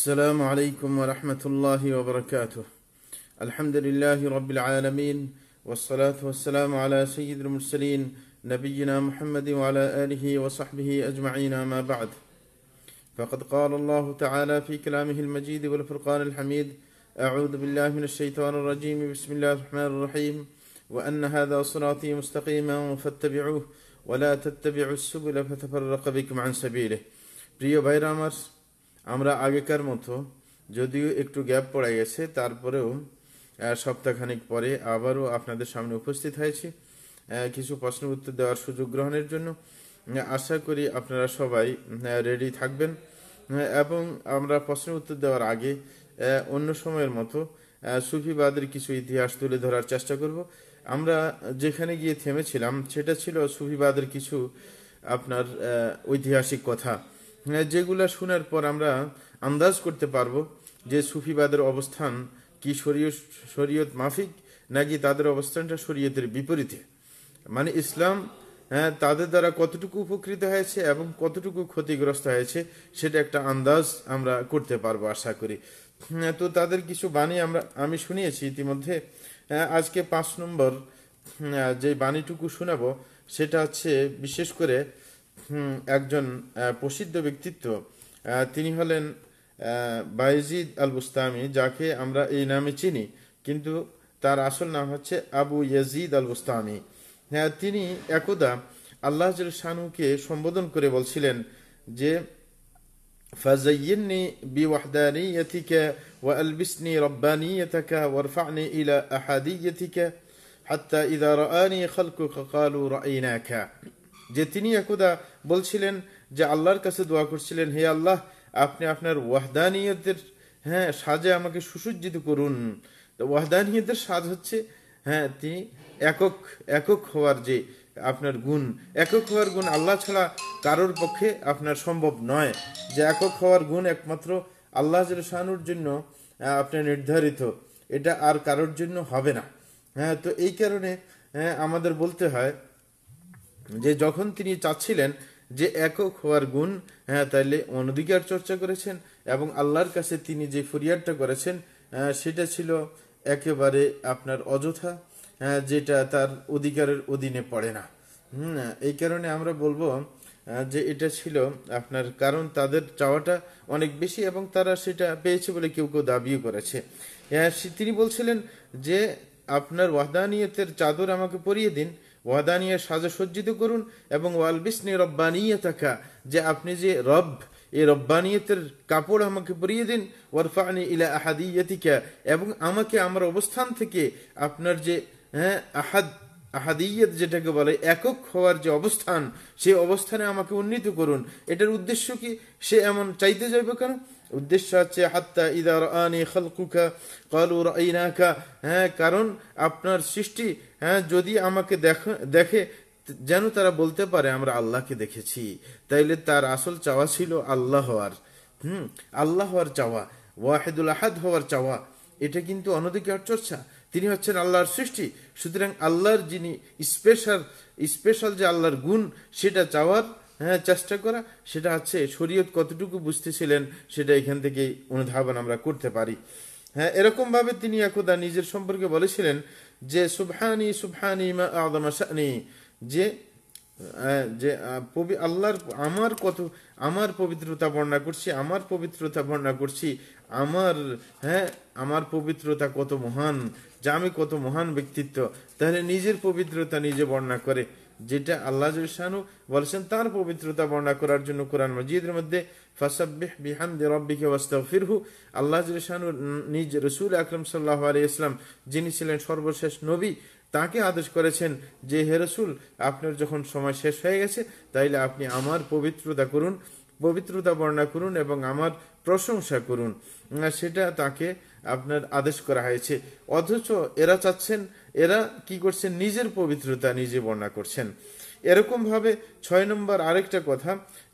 السلام عليكم ورحمة الله وبركاته الحمد لله رب العالمين والصلاة والسلام على سيد المرسلين نبينا محمد وعلى آله وصحبه أجمعين ما بعد فقد قال الله تعالى في كلامه المجيد والفرقان الحميد أعوذ بالله من الشيطان الرجيم بسم الله الرحمن الرحيم وأن هذا صراطي مستقيما فاتبعوه ولا تتبعوا السبل فتفرق بكم عن سبيله بريو بايرامرس আমরা আগেকার মতো যদিও একটু গ্যাপ পড়ে গেছে তারপরেও সপ্তাহখানিক পরে আবারও আপনাদের সামনে উপস্থিত হয়েছি কিছু প্রশ্ন উত্তর দেওয়ার সুযোগ গ্রহণের জন্য আশা করি আপনারা সবাই রেডি থাকবেন এবং আমরা প্রশ্ন উত্তর দেওয়ার আগে অন্য সময়ের মতো সুফিবাদের কিছু ইতিহাস তুলে ধরার চেষ্টা করব আমরা যেখানে গিয়ে থেমেছিলাম সেটা ছিল সুফিবাদের কিছু আপনার ঐতিহাসিক কথা হ্যাঁ, যেগুলো শোনার পর আমরা আন্দাজ করতে পারবো যে সুফিবাদের অবস্থান কি শরীয় শরীয়ত মাফিক নাকি তাদের অবস্থানটা শরীয়তের বিপরীতে মানে ইসলাম হ্যাঁ, তাদের দ্বারা কতটুকু উপকৃত হয়েছে এবং কতটুকু ক্ষতিগ্রস্ত হয়েছে সেটা একটা আন্দাজ আমরা করতে পারবো আশা করি হ্যাঁ, তো তাদের কিছু বাণী আমরা আমি শুনিয়েছি ইতিমধ্যে আজকে পাঁচ নম্বর যে বাণীটুকু শোনাবো সেটা হচ্ছে বিশেষ করে একজন প্রসিদ্ধ ব্যক্তিত্ব তিনি হলেন বাইজিদ আল বুস্তামি যাকে আমরা এই নামে চিনি কিন্তু তার আসল নাম হচ্ছে আবু ইয়াজিদ আল বুস্তামি হ্যাঁ তিনি একদা আল্লাহ শানুকে সম্বোধন করে বলছিলেন যে فزينني بوحدانيتك وألبسني ربانيتك وارفعني إلى أحاديتك حتى إذا رآني خلقك قالوا رأيناك যে তিনি একদা বলছিলেন যে আল্লাহর কাছে দোয়া করছিলেন হে আল্লাহ আপনি আপনার ওয়াহদানিয়তের হ্যাঁ সাজে আমাকে সুসজ্জিত করুন তো ওয়াহদানিয়তের সাজ হচ্ছে হ্যাঁ তিনি একক একক হওয়ার যে আপনার গুণ একক হওয়ার গুণ আল্লাহ ছাড়া কারোর পক্ষে আপনার সম্ভব নয় যে একক হওয়ার গুণ একমাত্র আল্লাহ শাহানুর জন্য আপনার নির্ধারিত এটা আর কারোর জন্য হবে না হ্যাঁ তো এই কারণে হ্যাঁ, আমাদের বলতে হয় যে যখন তিনি চাচ্ছিলেন যে একক হওয়ার গুণ হ্যাঁ তাইলে অনধিকার চর্চা করেছেন এবং আল্লাহর কাছে তিনি যে ফরিয়ারটা করেছেন হ্যাঁ, সেটা ছিল একেবারে আপনার অযথা হ্যাঁ, যেটা তার অধিকারের অধীনে পড়ে না হম এই কারণে আমরা বলবো যে এটা ছিল আপনার কারণ তাদের চাওয়াটা অনেক বেশি এবং তারা সেটা পেয়েছে বলে কেউ কেউ দাবিও করেছে হ্যাঁ, তিনি বলছিলেন যে আপনার ওয়াদানিয়তের চাদর আমাকে পরিয়ে দিন ওয়াদানিয়া সাজে সজ্জিত করুন এবং ওয়াল বিষ্ণু রব্বানিয়া থাকা যে আপনি যে রব এই রব্বানিয়তের কাপড় আমাকে পরিয়ে দিন ওয়ারফানি ইলা আহাদিয়াতিকা এবং আমাকে আমার অবস্থান থেকে আপনার যে হ্যাঁ আহাদ আহাদিয়ত যেটাকে বলে একক হওয়ার যে অবস্থান সেই অবস্থানে আমাকে উন্নীত করুন এটার উদ্দেশ্য কি সে এমন চাইতে যাইবে কেন উদ্দেশ্য হচ্ছে হাত্তা ইদার আনি খালকুকা কালু রাইনাকা হ্যাঁ কারণ আপনার সৃষ্টি হ্যাঁ যদি আমাকে দেখে যেন তারা বলতে পারে আমরা আল্লাহকে দেখেছি তাইলে তার আসল চাওয়া ছিল আল্লাহ হওয়ার হুম আল্লাহ হওয়ার চাওয়া ওয়াহেদুল আহাদ হওয়ার চাওয়া এটা কিন্তু অনধিকার চর্চা তিনি হচ্ছেন আল্লাহর সৃষ্টি সুতরাং আল্লাহর যিনি স্পেশাল স্পেশাল যে আল্লাহর গুণ সেটা চাওয়ার হ্যাঁ চেষ্টা করা সেটা আছে শরীয়ত কতটুকু বুঝতেছিলেন সেটা এখান থেকে অনুধাবন আমরা করতে পারি হ্যাঁ এরকমভাবে তিনি একদা নিজের সম্পর্কে বলেছিলেন যে সুবহানি সুভানি মা যে হ্যাঁ, যে আল্লাহর আমার কত আমার পবিত্রতা বর্ণনা করছি আমার পবিত্রতা বর্ণনা করছি আমার হ্যাঁ আমার পবিত্রতা কত মহান যে আমি কত মহান ব্যক্তিত্ব তাহলে নিজের পবিত্রতা নিজে বর্ণনা করে যেটা আল্লাহ জলশানু বলেছেন তার পবিত্রতা বর্ণনা করার জন্য কোরআন মজিদের মধ্যে ফাসাবিহ বিহান রব্বিকে ওয়াস্তাগফিরহু আল্লাহ জলশানু নিজ রসুল আকরম সাল্লাহ আলী ইসলাম যিনি ছিলেন সর্বশেষ নবী তাকে আদেশ করেছেন যে হে রসুল আপনার যখন সময় শেষ হয়ে গেছে তাইলে আপনি আমার পবিত্রতা করুন পবিত্রতা বর্ণনা করুন এবং আমার প্রশংসা করুন সেটা তাকে আপনার আদেশ করা হয়েছে অথচ এরা চাচ্ছেন এরা কি করছেন নিজের পবিত্রতা নিজে বর্ণনা করছেন এরকমভাবে ছয় নম্বর আরেকটা কথা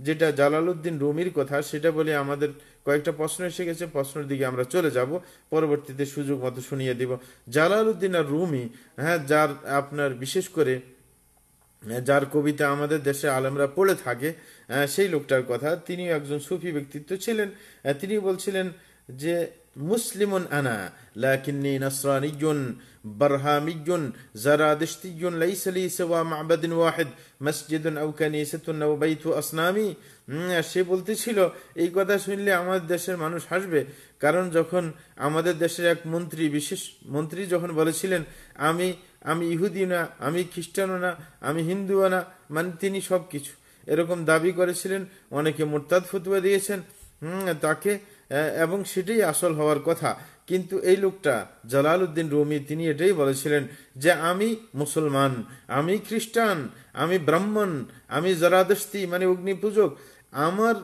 যেটা জালালউদ্দিন রুমির কথা সেটা বলে আমাদের কয়েকটা প্রশ্ন এসে গেছে প্রশ্নের দিকে আমরা চলে যাব পরবর্তীতে সুযোগ মতো শুনিয়ে দিব জালালউদ্দিন আর রুমি হ্যাঁ যার আপনার বিশেষ করে যার কবিতা আমাদের দেশে আলমরা পড়ে থাকে হ্যাঁ, সেই লোকটার কথা তিনি একজন সুফি ব্যক্তিত্ব ছিলেন হ্যাঁ, তিনি বলছিলেন যে মুসলিমুন আনা লাকিন্নি নসরানিয়ুন বারহামিয়ুন জারাদিশতিয়ুন লাইসালি সিওয়া মা'বাদিন ওয়াহিদ মসজিদুন আও কানিসাতুন আও বাইতু আসনামি সে বলতেছিল এই কথা শুনলে আমাদের দেশের মানুষ হাসবে কারণ যখন আমাদের দেশের এক মন্ত্রী বিশেষ মন্ত্রী যখন বলেছিলেন আমি আমি ইহুদি না আমি খ্রিস্টানও না আমি হিন্দুও না মানে তিনি সব কিছু এরকম দাবি করেছিলেন অনেকে মোরতাদ ফতুয়া দিয়েছেন তাকে এবং সেটাই আসল হওয়ার কথা কিন্তু এই লোকটা জালাল উদ্দিন রুমি তিনি এটাই বলেছিলেন যে আমি মুসলমান আমি খ্রিস্টান আমি ব্রাহ্মণ আমি জরাদস্তি মানে অগ্নি পূজক আমার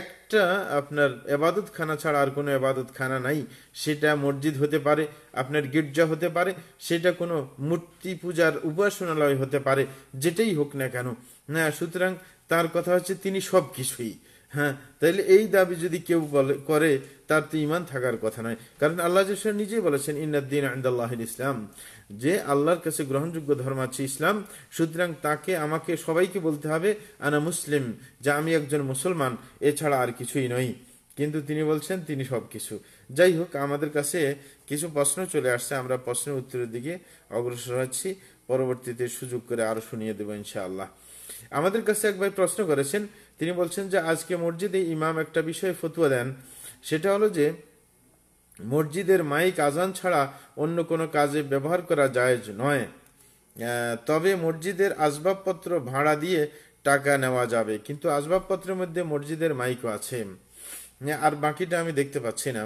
একটা আপনার এবাদত খানা ছাড়া আর কোনো এবাদত খানা নাই সেটা মসজিদ হতে পারে আপনার গির্জা হতে পারে সেটা কোনো মূর্তি পূজার উপাসনালয় হতে পারে যেটাই হোক না কেন না সুতরাং তার কথা হচ্ছে তিনি সব কিছুই হ্যাঁ তাইলে এই দাবি যদি কেউ বলে করে তার তো ইমান থাকার কথা নয় কারণ আল্লাহ নিজেই বলেছেন ইন্নাদ্দিন আহমদাল্লাহ ইসলাম যে আল্লাহর কাছে গ্রহণযোগ্য ধর্ম আছে ইসলাম সুতরাং তাকে আমাকে সবাইকে বলতে হবে আনা মুসলিম যা আমি একজন মুসলমান এছাড়া আর কিছুই নই কিন্তু তিনি বলছেন তিনি সব কিছু যাই হোক আমাদের কাছে কিছু প্রশ্ন চলে আসছে আমরা প্রশ্নের উত্তরের দিকে অগ্রসর হচ্ছি পরবর্তীতে সুযোগ করে আরো শুনিয়ে দেবো ইনশাআল্লাহ আমাদের কাছে একবার প্রশ্ন করেছেন তিনি বলছেন যে আজকে মসজিদে ইমাম একটা বিষয়ে ফতুয়া দেন সেটা হলো যে মসজিদের মাইক আজান ছাড়া অন্য কোনো কাজে ব্যবহার করা জায়জ নয় তবে মসজিদের আসবাবপত্র ভাড়া দিয়ে টাকা নেওয়া যাবে কিন্তু আসবাবপত্রের মধ্যে মসজিদের মাইকও আছে আর বাকিটা আমি দেখতে পাচ্ছি না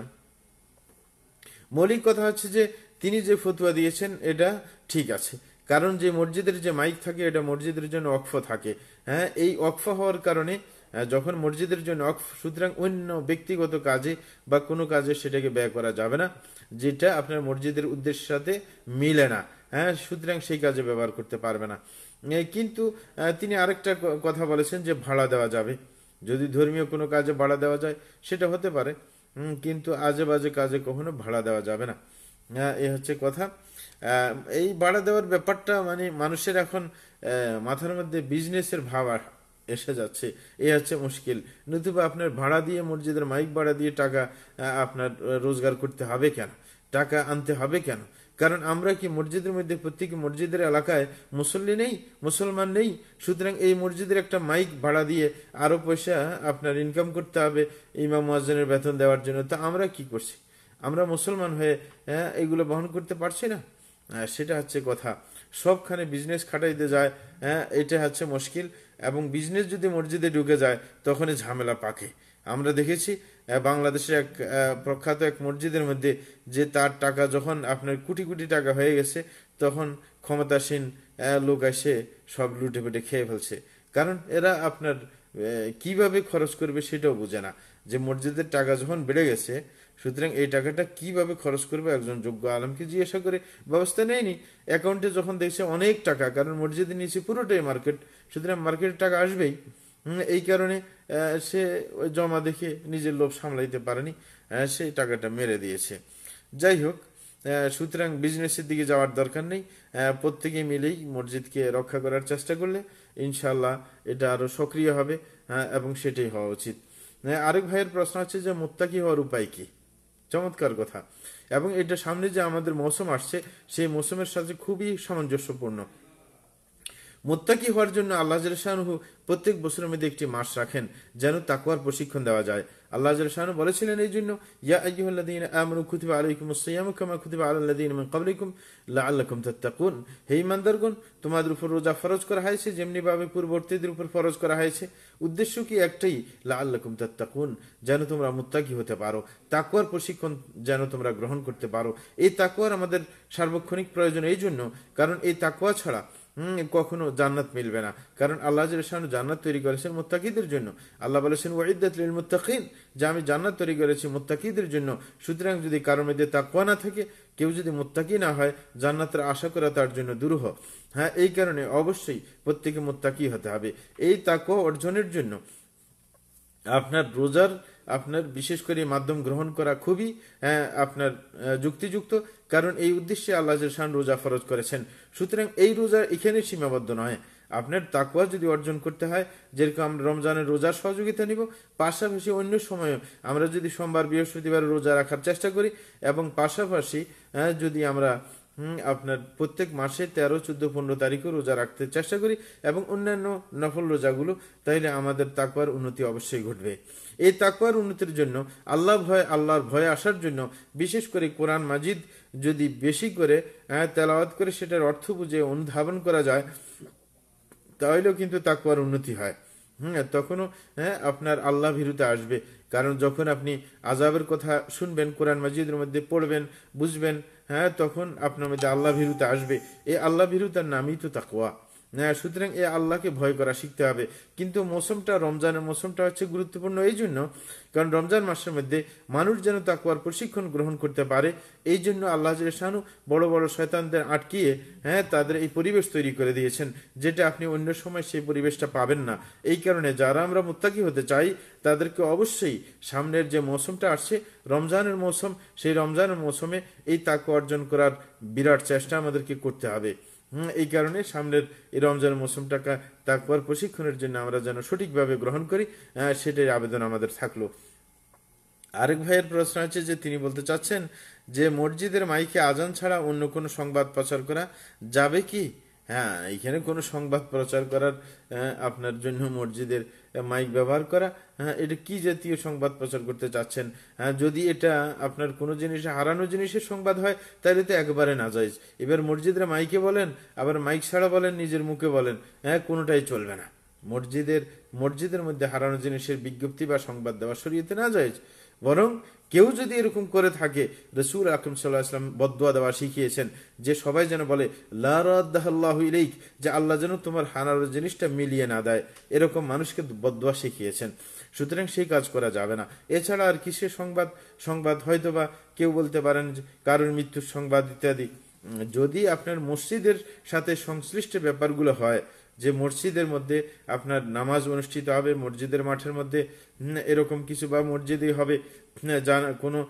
মৌলিক কথা হচ্ছে যে তিনি যে ফতুয়া দিয়েছেন এটা ঠিক আছে কারণ যে মসজিদের যে মাইক থাকে এটা মসজিদের জন্য অক্ফ থাকে হ্যাঁ এই অক্ফ হওয়ার কারণে যখন মসজিদের জন্য অক্ফ সুতরাং অন্য ব্যক্তিগত কাজে বা কোনো কাজে সেটাকে ব্যয় করা যাবে না যেটা আপনার মসজিদের উদ্দেশ্যের সাথে মিলে না হ্যাঁ সুতরাং সেই কাজে ব্যবহার করতে পারবে না কিন্তু তিনি আরেকটা কথা বলেছেন যে ভাড়া দেওয়া যাবে যদি ধর্মীয় কোনো কাজে ভাড়া দেওয়া যায় সেটা হতে পারে কিন্তু আজে বাজে কাজে কখনো ভাড়া দেওয়া যাবে না হ্যাঁ, এ হচ্ছে কথা এই বাড়া দেওয়ার ব্যাপারটা মানে মানুষের এখন মাথার মধ্যে বিজনেসের ভাব এসে যাচ্ছে এ হচ্ছে মুশকিল নতুবা আপনার ভাড়া দিয়ে মসজিদের মাইক ভাড়া দিয়ে টাকা আপনার রোজগার করতে হবে কেন টাকা আনতে হবে কেন কারণ আমরা কি মসজিদের মধ্যে প্রত্যেক মসজিদের এলাকায় মুসল্লি নেই মুসলমান নেই সুতরাং এই মসজিদের একটা মাইক ভাড়া দিয়ে আরও পয়সা আপনার ইনকাম করতে হবে ইমাম মহাজনের বেতন দেওয়ার জন্য তা আমরা কি করছি আমরা মুসলমান হয়ে এগুলো বহন করতে পারছি না হ্যাঁ, সেটা হচ্ছে কথা সবখানে বিজনেস খাটাইতে যায় হ্যাঁ এটা হচ্ছে মুশকিল এবং বিজনেস যদি মসজিদে ঢুকে যায় তখনই ঝামেলা পাকে আমরা দেখেছি বাংলাদেশের এক প্রখ্যাত এক মসজিদের মধ্যে যে তার টাকা যখন আপনার কোটি কোটি টাকা হয়ে গেছে তখন ক্ষমতাসীন লোক এসে সব লুটে পেটে খেয়ে ফেলছে কারণ এরা আপনার কিভাবে খরচ করবে সেটাও বোঝে না যে মসজিদের টাকা যখন বেড়ে গেছে সুতরাং এই টাকাটা কিভাবে খরচ করবে একজন যোগ্য আলমকে জিজ্ঞাসা করে ব্যবস্থা নেয়নি অ্যাকাউন্টে যখন দেখছে অনেক টাকা কারণ মসজিদ নিয়েছে পুরোটাই মার্কেট সুতরাং মার্কেটের টাকা আসবেই এই কারণে সে জমা দেখে নিজের লোভ সামলাইতে পারেনি সেই টাকাটা মেরে দিয়েছে যাই হোক সুতরাং বিজনেসের দিকে যাওয়ার দরকার নেই প্রত্যেকে মিলেই মসজিদকে রক্ষা করার চেষ্টা করলে ইনশাল্লাহ এটা আরও সক্রিয় হবে এবং সেটাই হওয়া উচিত আরেক ভাইয়ের প্রশ্ন হচ্ছে যে মোত্তাকি হওয়ার উপায় কী চমৎকার কথা এবং এটা সামনে যে আমাদের মৌসুম আসছে সেই মৌসুমের সাথে খুবই সামঞ্জস্যপূর্ণ মোত্তাকি হওয়ার জন্য আল্লাহ প্রত্যেক বছরের মধ্যে একটি মাস রাখেন যেন তাকুয়ার প্রশিক্ষণ দেওয়া যায় আল্লাহ শাহানু বলেছিলেন এই জন্য ইয়া আইহ্লাদিন আমরু খুতিবা আলাইকুম সিয়াম কামা খুতিবা আল্লাদিন কাবলিকুম লা আল্লাকুম তাত্তাকুন হে ইমানদারগুন তোমাদের উপর রোজা ফরজ করা হয়েছে যেমনিভাবে পূর্ববর্তীদের উপর ফরজ করা হয়েছে উদ্দেশ্য কি একটাই লা আল্লাকুম তাত্তাকুন যেন তোমরা মুত্তাকি হতে পারো তাকুয়ার প্রশিক্ষণ যেন তোমরা গ্রহণ করতে পারো এই তাকুয়ার আমাদের সার্বক্ষণিক প্রয়োজন এই জন্য কারণ এই তাকুয়া ছাড়া কখনো জান্নাত মিলবে না কারণ আল্লাহ জান্নাত তৈরি করেছেন মোত্তাকিদের জন্য আল্লাহ বলেছেন ওয়াইদাতিল মুত্তাকিন যে আমি জান্নাত তৈরি করেছি মোত্তাকিদের জন্য সুতরাং যদি কারো মধ্যে তাকুয়া না থাকে কেউ যদি মোত্তাকি না হয় জান্নাতের আশা করা তার জন্য দুরূহ হ্যাঁ এই কারণে অবশ্যই প্রত্যেকে মোত্তাকি হতে হবে এই তাকুয়া অর্জনের জন্য আপনার রোজার আপনার বিশেষ করে মাধ্যম গ্রহণ করা খুবই হ্যাঁ, আপনার যুক্তিযুক্ত কারণ এই উদ্দেশ্যে আল্লাহ শান রোজা ফরজ করেছেন সুতরাং এই রোজা এখানে সীমাবদ্ধ নয় আপনার তাকুয়া যদি অর্জন করতে হয় যেরকম আমরা রমজানের রোজার সহযোগিতা নিব পাশাপাশি অন্য সময়ে আমরা যদি সোমবার বৃহস্পতিবার রোজা রাখার চেষ্টা করি এবং পাশাপাশি হ্যাঁ, যদি আমরা আপনার প্রত্যেক মাসে তেরো চোদ্দ পনেরো তারিখও রোজা রাখতে চেষ্টা করি এবং অন্যান্য নফল রোজাগুলো তাইলে আমাদের তাকওয়ার উন্নতি অবশ্যই ঘটবে এই তাকওয়ার উন্নতির জন্য আল্লাহ ভয় আল্লাহর ভয় আসার জন্য বিশেষ করে কোরআন মাজিদ যদি বেশি করে হ্যাঁ, তেলাওয়াত করে সেটার অর্থ বুঝে অনুধাবন করা যায় তাহলেও কিন্তু তাকওয়ার উন্নতি হয় হ্যাঁ তখনও হ্যাঁ আপনার আল্লাহ ভীরুতে আসবে কারণ যখন আপনি আজাবের কথা শুনবেন কোরআন মাজিদের মধ্যে পড়বেন বুঝবেন হ্যাঁ তখন আপনার মধ্যে আল্লাহ ভীরুতা আসবে এই আল্লাহ ভীরুতার নামই তো তাকুয়া হ্যাঁ, সুতরাং এ আল্লাহকে ভয় করা শিখতে হবে কিন্তু মৌসুমটা রমজানের মৌসুমটা হচ্ছে গুরুত্বপূর্ণ এই জন্য কারণ রমজান মাসের মধ্যে মানুষ যেন তাকুয়ার প্রশিক্ষণ গ্রহণ করতে পারে এই জন্য আল্লাহ শাহানু বড় বড় শয়তানদের আটকিয়ে হ্যাঁ তাদের এই পরিবেশ তৈরি করে দিয়েছেন যেটা আপনি অন্য সময় সেই পরিবেশটা পাবেন না এই কারণে যারা আমরা মুত্তাকি হতে চাই তাদেরকে অবশ্যই সামনের যে মৌসুমটা আসছে রমজানের মৌসুম সেই রমজানের মৌসুমে এই তাকু অর্জন করার বিরাট চেষ্টা আমাদেরকে করতে হবে এই কারণে সামনের এই রমজান মৌসুমটাকে তাকবার প্রশিক্ষণের জন্য আমরা যেন সঠিকভাবে গ্রহণ করি সেটাই আবেদন আমাদের থাকলো আরেক ভাইয়ের প্রশ্ন আছে যে তিনি বলতে চাচ্ছেন যে মসজিদের মাইকে আজান ছাড়া অন্য কোনো সংবাদ প্রচার করা যাবে কি হ্যাঁ এখানে কোনো সংবাদ প্রচার করার হ্যাঁ, আপনার জন্য মসজিদের মাইক ব্যবহার করা হ্যাঁ এটা কি জাতীয় সংবাদ প্রচার করতে চাচ্ছেন হ্যাঁ যদি এটা আপনার কোনো জিনিসে হারানো জিনিসের সংবাদ হয় তাহলে তো একবারে না যায় এবার মসজিদরা মাইকে বলেন আবার মাইক ছাড়া বলেন নিজের মুখে বলেন হ্যাঁ কোনোটাই চলবে না মসজিদের মসজিদের মধ্যে হারানো জিনিসের বিজ্ঞপ্তি বা সংবাদ দেওয়া সরিয়েতে না যায় বরং কেউ যদি এরকম করে থাকে রসুল আকরম সাল্লাহাম বদুয়া দেওয়া শিখিয়েছেন যে সবাই যেন বলে লাইক যে আল্লাহ যেন তোমার হানার জিনিসটা মিলিয়ে না দেয় এরকম মানুষকে বদুয়া শিখিয়েছেন সুতরাং সেই কাজ করা যাবে না এছাড়া আর কিসের সংবাদ সংবাদ হয়তো বা কেউ বলতে পারেন কারোর মৃত্যুর সংবাদ ইত্যাদি যদি আপনার মসজিদের সাথে সংশ্লিষ্ট ব্যাপারগুলো হয় যে মসজিদের মধ্যে আপনার নামাজ অনুষ্ঠিত হবে মসজিদের মাঠের মধ্যে এরকম কিছু বা মসজিদে হবে জানা কোনো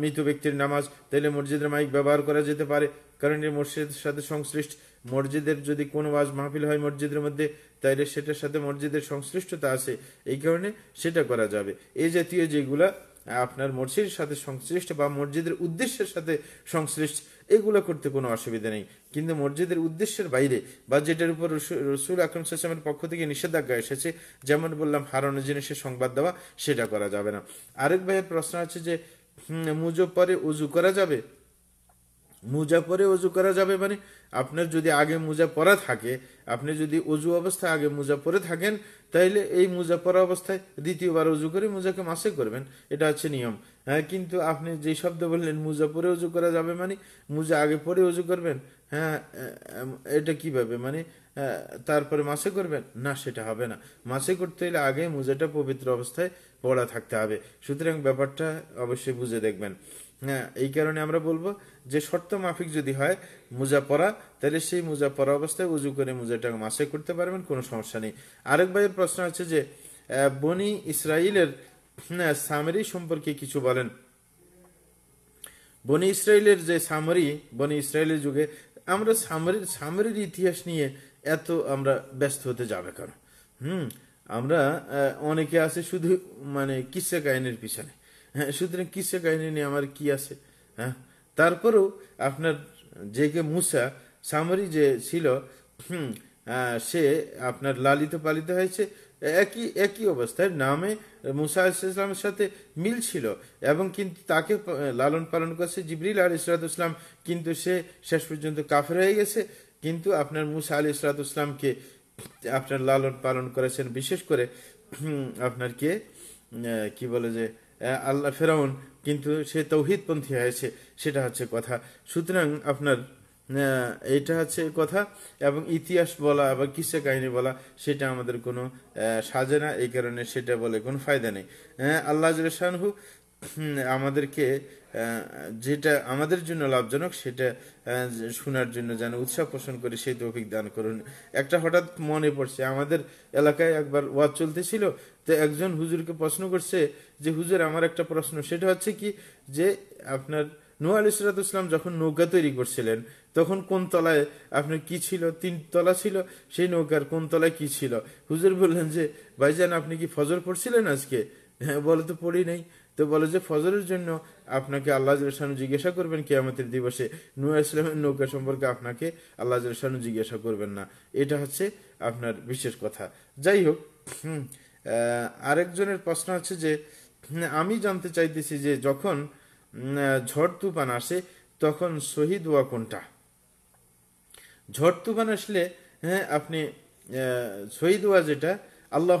মৃত ব্যক্তির নামাজ তাহলে মসজিদের মাইক ব্যবহার করা যেতে পারে কারণ এই মসজিদের সাথে সংশ্লিষ্ট মসজিদের যদি কোনো আজ মাহফিল হয় মসজিদের মধ্যে তাইলে সেটার সাথে মসজিদের সংশ্লিষ্টতা আছে এই কারণে সেটা করা যাবে এই জাতীয় যেগুলা আপনার মসজিদের সাথে সংশ্লিষ্ট বা মসজিদের উদ্দেশ্যের সাথে সংশ্লিষ্ট এগুলো করতে কোনো অসুবিধা নেই কিন্তু মসজিদের উদ্দেশ্যের বাইরে বা যেটার উপর রসুল আকরম পক্ষ থেকে নিষেধাজ্ঞা এসেছে যেমন বললাম হারানো জিনিসের সংবাদ দেওয়া সেটা করা যাবে না আরেক ভাইয়ের প্রশ্ন আছে যে মুজো পরে উজু করা যাবে মোজা পরে অজু করা যাবে মানে আপনার যদি আগে মোজা পরা থাকে আপনি যদি অজু অবস্থায় আগে মোজা পরে থাকেন তাহলে এই মোজা পরা অবস্থায় দ্বিতীয়বার অজু করে মোজাকে মাসে করবেন এটা হচ্ছে নিয়ম হ্যাঁ কিন্তু আপনি যে শব্দ বললেন মোজা পরে অজু করা যাবে মানে মোজা আগে পরে অজু করবেন হ্যাঁ এটা কিভাবে মানে তারপরে মাসে করবেন না সেটা হবে না মাসে করতে হলে আগে মোজাটা পবিত্র অবস্থায় পড়া থাকতে হবে সুতরাং ব্যাপারটা অবশ্যই বুঝে দেখবেন হ্যাঁ এই কারণে আমরা বলবো যে শর্ত মাফিক যদি হয় মোজা পরা তাহলে সেই মোজা পরা অবস্থায় উজু করে মোজাটা মাসে করতে পারবেন কোনো সমস্যা নেই আরেক ভাইয়ের প্রশ্ন আছে যে বনি ইসরায়েলের হ্যাঁ, সামরি সম্পর্কে কিছু বলেন বনি ইসরায়েলের যে সামরি বনি ইসরায়েলের যুগে আমরা সামরির সামরির ইতিহাস নিয়ে এত আমরা ব্যস্ত হতে যাবে কেন হুম আমরা অনেকে আছে শুধু মানে কিসে কাহিনীর পিছনে হ্যাঁ সুতরাং কিসে কাহিনী নিয়ে আমার কি আছে হ্যাঁ তারপরেও আপনার যে কে মুসা সামরি যে ছিল হুম সে আপনার লালিত পালিত হয়েছে একই একই অবস্থায় নামে মুসা ইসলামের সাথে মিল ছিল এবং কিন্তু তাকে লালন পালন করছে জিবরিল আল ইসরাত ইসলাম কিন্তু সে শেষ পর্যন্ত কাফের হয়ে গেছে কিন্তু আপনার মুসা আলী ইসরাত ইসলামকে আপনার লালন পালন করেছেন বিশেষ করে আপনার কে কি বলে যে আল্লাহ ফেরাউন কিন্তু সে তৌহিদপন্থী হয়েছে সেটা হচ্ছে কথা সুতরাং আপনার এটা হচ্ছে কথা এবং ইতিহাস বলা বা কিসে কাহিনী বলা সেটা আমাদের কোনো সাজে না এই কারণে সেটা বলে কোনো ফায়দা নেই আল্লাহ শাহু আমাদেরকে যেটা আমাদের জন্য লাভজনক সেটা শোনার জন্য যেন উৎসাহ পোষণ করে সেই তৌফিক দান করুন একটা হঠাৎ মনে পড়ছে আমাদের এলাকায় একবার ওয়াজ চলতেছিল তো একজন হুজুরকে প্রশ্ন করছে যে হুজুর আমার একটা প্রশ্ন সেটা হচ্ছে কি যে আপনার নোয়া ইসরাত ইসলাম যখন নৌকা তৈরি করছিলেন তখন কোন তলায় আপনার কি ছিল তিন তলা ছিল সেই নৌকার কোন তলায় কি ছিল হুজুর বললেন যে ভাইজান আপনি কি ফজর পড়ছিলেন আজকে হ্যাঁ বলে তো পড়ি নাই তো বলে যে ফজরের জন্য আপনাকে আল্লাহ জলসানু জিজ্ঞাসা করবেন কেয়ামতের দিবসে নুয়া ইসলামের নৌকা সম্পর্কে আপনাকে আল্লাহ জলসানু জিজ্ঞাসা করবেন না এটা হচ্ছে আপনার বিশেষ কথা যাই হোক আরেকজনের প্রশ্ন আছে যে আমি জানতে চাইতেছি যে যখন ঝড় তুফান আসে তখন শহীদ ওয়া কোনটা ঝড় তুফান আসলে হ্যাঁ আপনি শহীদ ওয়া যেটা আল্লাহ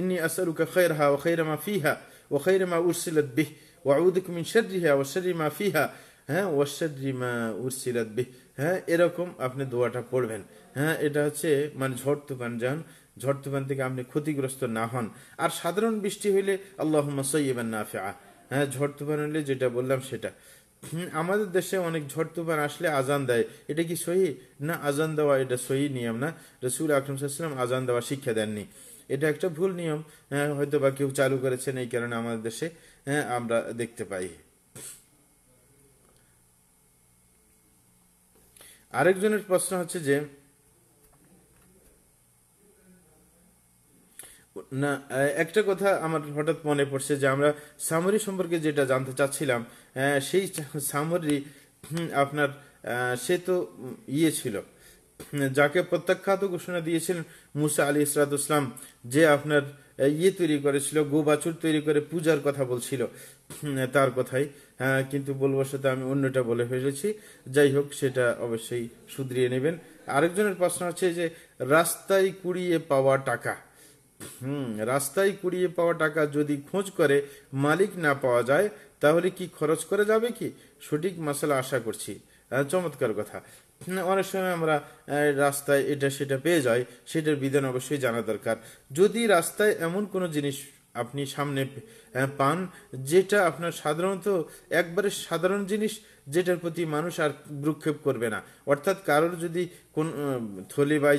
ইনি আসারুকা খৈর হা ও খৈরামা ফিহা وخير ما أرسلت به وأعوذك من شرها وشر ما فيها হ্যাঁ ওয়াশাদি মা উরসিলাত বিহ হ্যাঁ এরকম আপনি দোয়াটা পড়বেন হ্যাঁ এটা হচ্ছে মানে ঝড় তুফান যান ঝড় তুফান থেকে আপনি ক্ষতিগ্রস্ত না হন আর সাধারণ বৃষ্টি হইলে আল্লাহ সৈবান না ফেয়া হ্যাঁ ঝড় তুফান হইলে যেটা বললাম সেটা আমাদের দেশে অনেক ঝড় তুফান আসলে আজান দেয় এটা কি সহি না আজান দেওয়া এটা সহি নিয়ম না রসুল আকরম সাল্লাম আজান দেওয়া শিক্ষা দেননি এটা একটা ভুল নিয়ম হ্যাঁ, হয়তো বা কেউ চালু করেছেন এই কারণে আমাদের দেশে হ্যাঁ, আমরা দেখতে পাই আরেকজনের প্রশ্ন হচ্ছে যে না একটা কথা আমার হঠাৎ মনে পড়ছে যে আমরা সামরি সম্পর্কে যেটা জানতে চাচ্ছিলাম হ্যাঁ, সেই সামরি আপনার সে তো ইয়ে ছিল যাকে প্রত্যাখ্যাত ঘোষণা দিয়েছিলেন মুসা আলী ইসরাতুসলাম যে আপনার ইয়ে তৈরি করেছিল গো বাছুর তৈরি করে পূজার কথা বলছিল তার কথাই কিন্তু বলবো সাথে আমি অন্যটা বলে ফেলেছি যাই হোক সেটা অবশ্যই শুধরিয়ে নেবেন আরেকজনের প্রশ্ন হচ্ছে যে রাস্তায় কুড়িয়ে পাওয়া টাকা হম রাস্তায় কুড়িয়ে পাওয়া টাকা যদি খোঁজ করে মালিক না পাওয়া যায় তাহলে কি খরচ করে যাবে কি সঠিক মশলা আশা করছি চমৎকার কথা অনেক সময় আমরা রাস্তায় এটা সেটা পেয়ে যাই সেটার বিধান অবশ্যই জানা দরকার যদি রাস্তায় এমন কোনো জিনিস আপনি সামনে পান যেটা আপনার সাধারণত একবারে সাধারণ জিনিস যেটার প্রতি মানুষ আর ভ্রুক্ষেপ করবে না অর্থাৎ কারোর যদি কোন থলি বা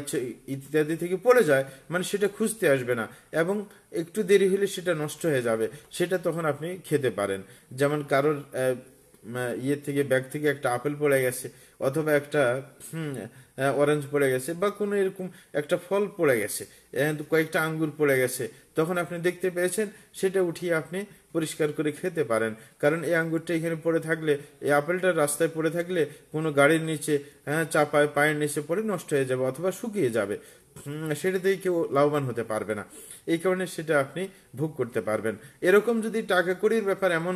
ইত্যাদি থেকে পড়ে যায় মানে সেটা খুঁজতে আসবে না এবং একটু দেরি হলে সেটা নষ্ট হয়ে যাবে সেটা তখন আপনি খেতে পারেন যেমন কারোর ইয়ে থেকে ব্যাগ থেকে একটা আপেল পড়ে গেছে অথবা একটা অরেঞ্জ পড়ে গেছে বা কোনো এরকম একটা ফল পড়ে গেছে কয়েকটা আঙ্গুর পড়ে গেছে তখন আপনি দেখতে পেয়েছেন সেটা উঠিয়ে আপনি পরিষ্কার করে খেতে পারেন কারণ এই আঙ্গুরটা এখানে পড়ে থাকলে এই আপেলটা রাস্তায় পড়ে থাকলে কোনো গাড়ির নিচে হ্যাঁ চাপায় পায়ের নিচে পড়ে নষ্ট হয়ে যাবে অথবা শুকিয়ে যাবে সেটাতেই কেউ লাভবান হতে পারবে না এই কারণে সেটা আপনি ভোগ করতে পারবেন এরকম যদি টাকা কড়ির ব্যাপার এমন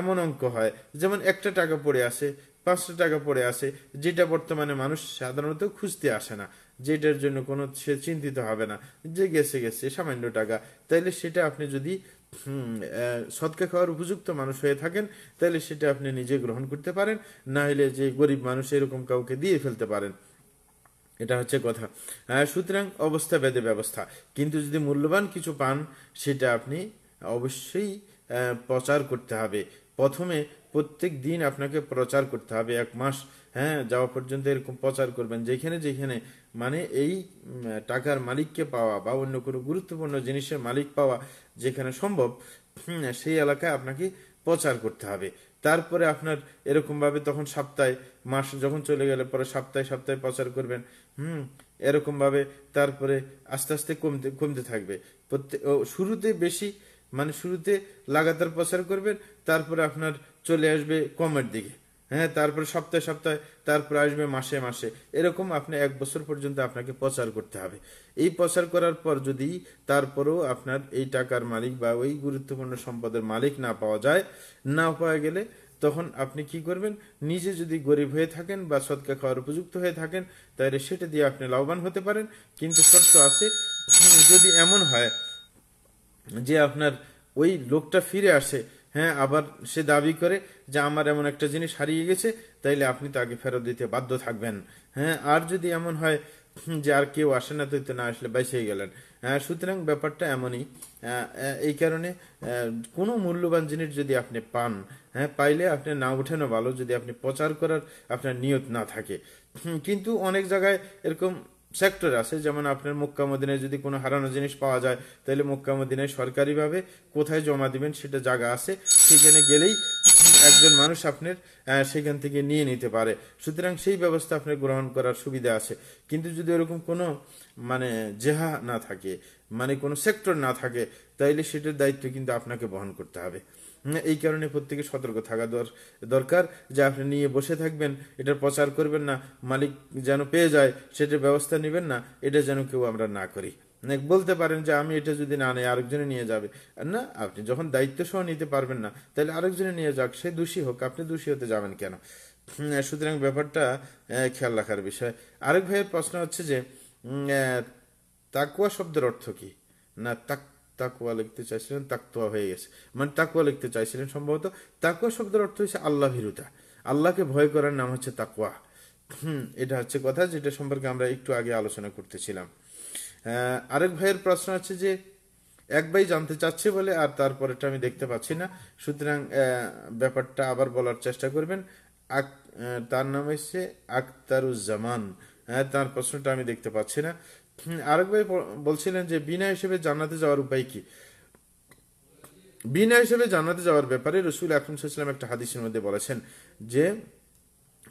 এমন অঙ্ক হয় যেমন একটা টাকা পড়ে আসে পাঁচশো টাকা পড়ে আছে যেটা বর্তমানে মানুষ সাধারণত খুঁজতে আসে না যেটার জন্য কোনো সে চিন্তিত হবে না যে গেছে গেছে সামান্য টাকা তাইলে সেটা আপনি যদি সৎকা খাওয়ার উপযুক্ত মানুষ হয়ে থাকেন তাহলে সেটা আপনি নিজে গ্রহণ করতে পারেন না হলে যে গরিব মানুষ এরকম কাউকে দিয়ে ফেলতে পারেন এটা হচ্ছে কথা সুতরাং অবস্থা ভেদে ব্যবস্থা কিন্তু যদি মূল্যবান কিছু পান সেটা আপনি অবশ্যই প্রচার করতে হবে প্রথমে প্রত্যেক দিন আপনাকে প্রচার করতে হবে এক মাস হ্যাঁ যাওয়া পর্যন্ত এরকম প্রচার করবেন যেখানে যেখানে মানে এই টাকার মালিককে পাওয়া বা অন্য কোনো গুরুত্বপূর্ণ জিনিসের মালিক পাওয়া যেখানে সম্ভব সেই এলাকায় আপনাকে প্রচার করতে হবে তারপরে আপনার এরকমভাবে তখন সপ্তাহে মাস যখন চলে গেলে পরে সপ্তাহে সপ্তাহে প্রচার করবেন হুম এরকমভাবে তারপরে আস্তে আস্তে কমতে কমতে থাকবে প্রত্যেক শুরুতে বেশি মানে শুরুতে লাগাতার প্রচার করবেন তারপরে আপনার চলে আসবে কমের দিকে হ্যাঁ তারপরে সপ্তাহে সপ্তাহে তারপর আসবে মাসে মাসে এরকম আপনি এক বছর পর্যন্ত আপনাকে প্রচার করতে হবে এই প্রচার করার পর যদি তারপরেও আপনার এই টাকার মালিক বা ওই গুরুত্বপূর্ণ সম্পদের মালিক না পাওয়া যায় না পাওয়া গেলে তখন আপনি কি করবেন নিজে যদি গরিব হয়ে থাকেন বা সৎকা খাওয়ার উপযুক্ত হয়ে থাকেন তাহলে সেটা দিয়ে আপনি লাভবান হতে পারেন কিন্তু শর্ত আছে যদি এমন হয় যে আপনার ওই লোকটা ফিরে আসে হ্যাঁ আবার সে দাবি করে যে আমার এমন একটা জিনিস হারিয়ে গেছে তাইলে আপনি তাকে ফেরত দিতে বাধ্য থাকবেন হ্যাঁ আর যদি এমন হয় যে আর কেউ আসে না তুই না আসলে বেঁচে গেলেন সুতরাং ব্যাপারটা এমনই এই কারণে কোনো মূল্যবান জিনিস যদি আপনি পান হ্যাঁ পাইলে আপনি না উঠেনও ভালো যদি আপনি প্রচার করার আপনার নিয়ত না থাকে কিন্তু অনেক জায়গায় এরকম সেক্টর আছে যেমন আপনার মক্কা যদি কোনো হারানো জিনিস পাওয়া যায় তাহলে মক্কা সরকারিভাবে কোথায় জমা দিবেন সেটা জায়গা আছে সেখানে গেলেই একজন মানুষ আপনার সেখান থেকে নিয়ে নিতে পারে সুতরাং সেই ব্যবস্থা আপনার গ্রহণ করার সুবিধা আছে কিন্তু যদি ওরকম কোনো মানে জেহা না থাকে মানে কোনো সেক্টর না থাকে তাইলে সেটার দায়িত্ব কিন্তু আপনাকে বহন করতে হবে এই কারণে প্রত্যেকে সতর্ক থাকা দরকার যে আপনি নিয়ে বসে থাকবেন এটার প্রচার করবেন না মালিক যেন পেয়ে যায় সেটার ব্যবস্থা নেবেন না এটা যেন কেউ আমরা না করি বলতে পারেন যে আমি এটা যদি না নেই আরেকজনে নিয়ে যাবে না আপনি যখন দায়িত্ব সহ নিতে পারবেন না তাহলে আরেকজনে নিয়ে যাক সে দোষী হোক আপনি দোষী হতে যাবেন কেন সুতরাং ব্যাপারটা খেয়াল রাখার বিষয় আরেক ভাইয়ের প্রশ্ন হচ্ছে যে তাকুয়া শব্দের অর্থ কি না তাক তাকুয়া লিখতে চাইছিলেন তাকুয়া হয়ে গেছে মানে তাকুয়া লিখতে চাইছিলেন সম্ভবত তাকুয়া শব্দের অর্থ হচ্ছে আল্লাহ ভীরুতা আল্লাহকে ভয় করার নাম হচ্ছে তাকুয়া হম এটা হচ্ছে কথা যেটা সম্পর্কে আমরা একটু আগে আলোচনা করতেছিলাম আরেক ভাইয়ের প্রশ্ন আছে যে এক ভাই জানতে চাচ্ছে বলে আর তারপরেটা আমি দেখতে পাচ্ছি না সুতরাং ব্যাপারটা আবার বলার চেষ্টা করবেন তার নাম হচ্ছে আখতারুজ্জামান হ্যাঁ তার প্রশ্নটা আমি দেখতে পাচ্ছি না আরেক ভাই বলছিলেন যে বিনা হিসেবে জান্নাতে যাওয়ার উপায় কি বিনা হিসেবে জান্নাতে যাওয়ার ব্যাপারে রসুল আকরম সাল্লাম একটা হাদিসের মধ্যে বলেছেন যে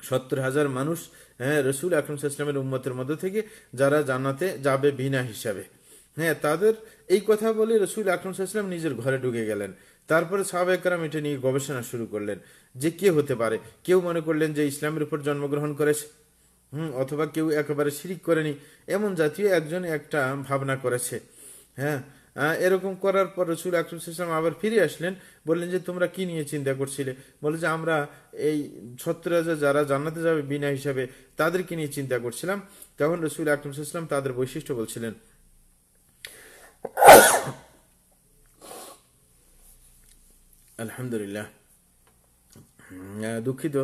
সত্তর হাজার মানুষ হ্যাঁ রসুল আকরম সাল্লামের উম্মতের মধ্যে থেকে যারা জান্নাতে যাবে বিনা হিসাবে হ্যাঁ তাদের এই কথা বলে রসুল আকরম সাল্লাম নিজের ঘরে ঢুকে গেলেন তারপরে সাহাবেকরাম এটা নিয়ে গবেষণা শুরু করলেন যে কে হতে পারে কেউ মনে করলেন যে ইসলামের উপর জন্মগ্রহণ করেছে হুম অথবা কেউ একেবারে শিরিক করেনি এমন জাতীয় একজন একটা ভাবনা করেছে হ্যাঁ এরকম করার পর রসুল আকরম ইসলাম আবার ফিরে আসলেন বললেন যে তোমরা কি নিয়ে চিন্তা করছিলে বলে যে আমরা এই ছত্রাজা যারা জান্নাতে যাবে বিনা হিসাবে তাদেরকে নিয়ে চিন্তা করছিলাম তখন রসুল আকরম ইসলাম তাদের বৈশিষ্ট্য বলছিলেন আলহামদুলিল্লাহ দুঃখিত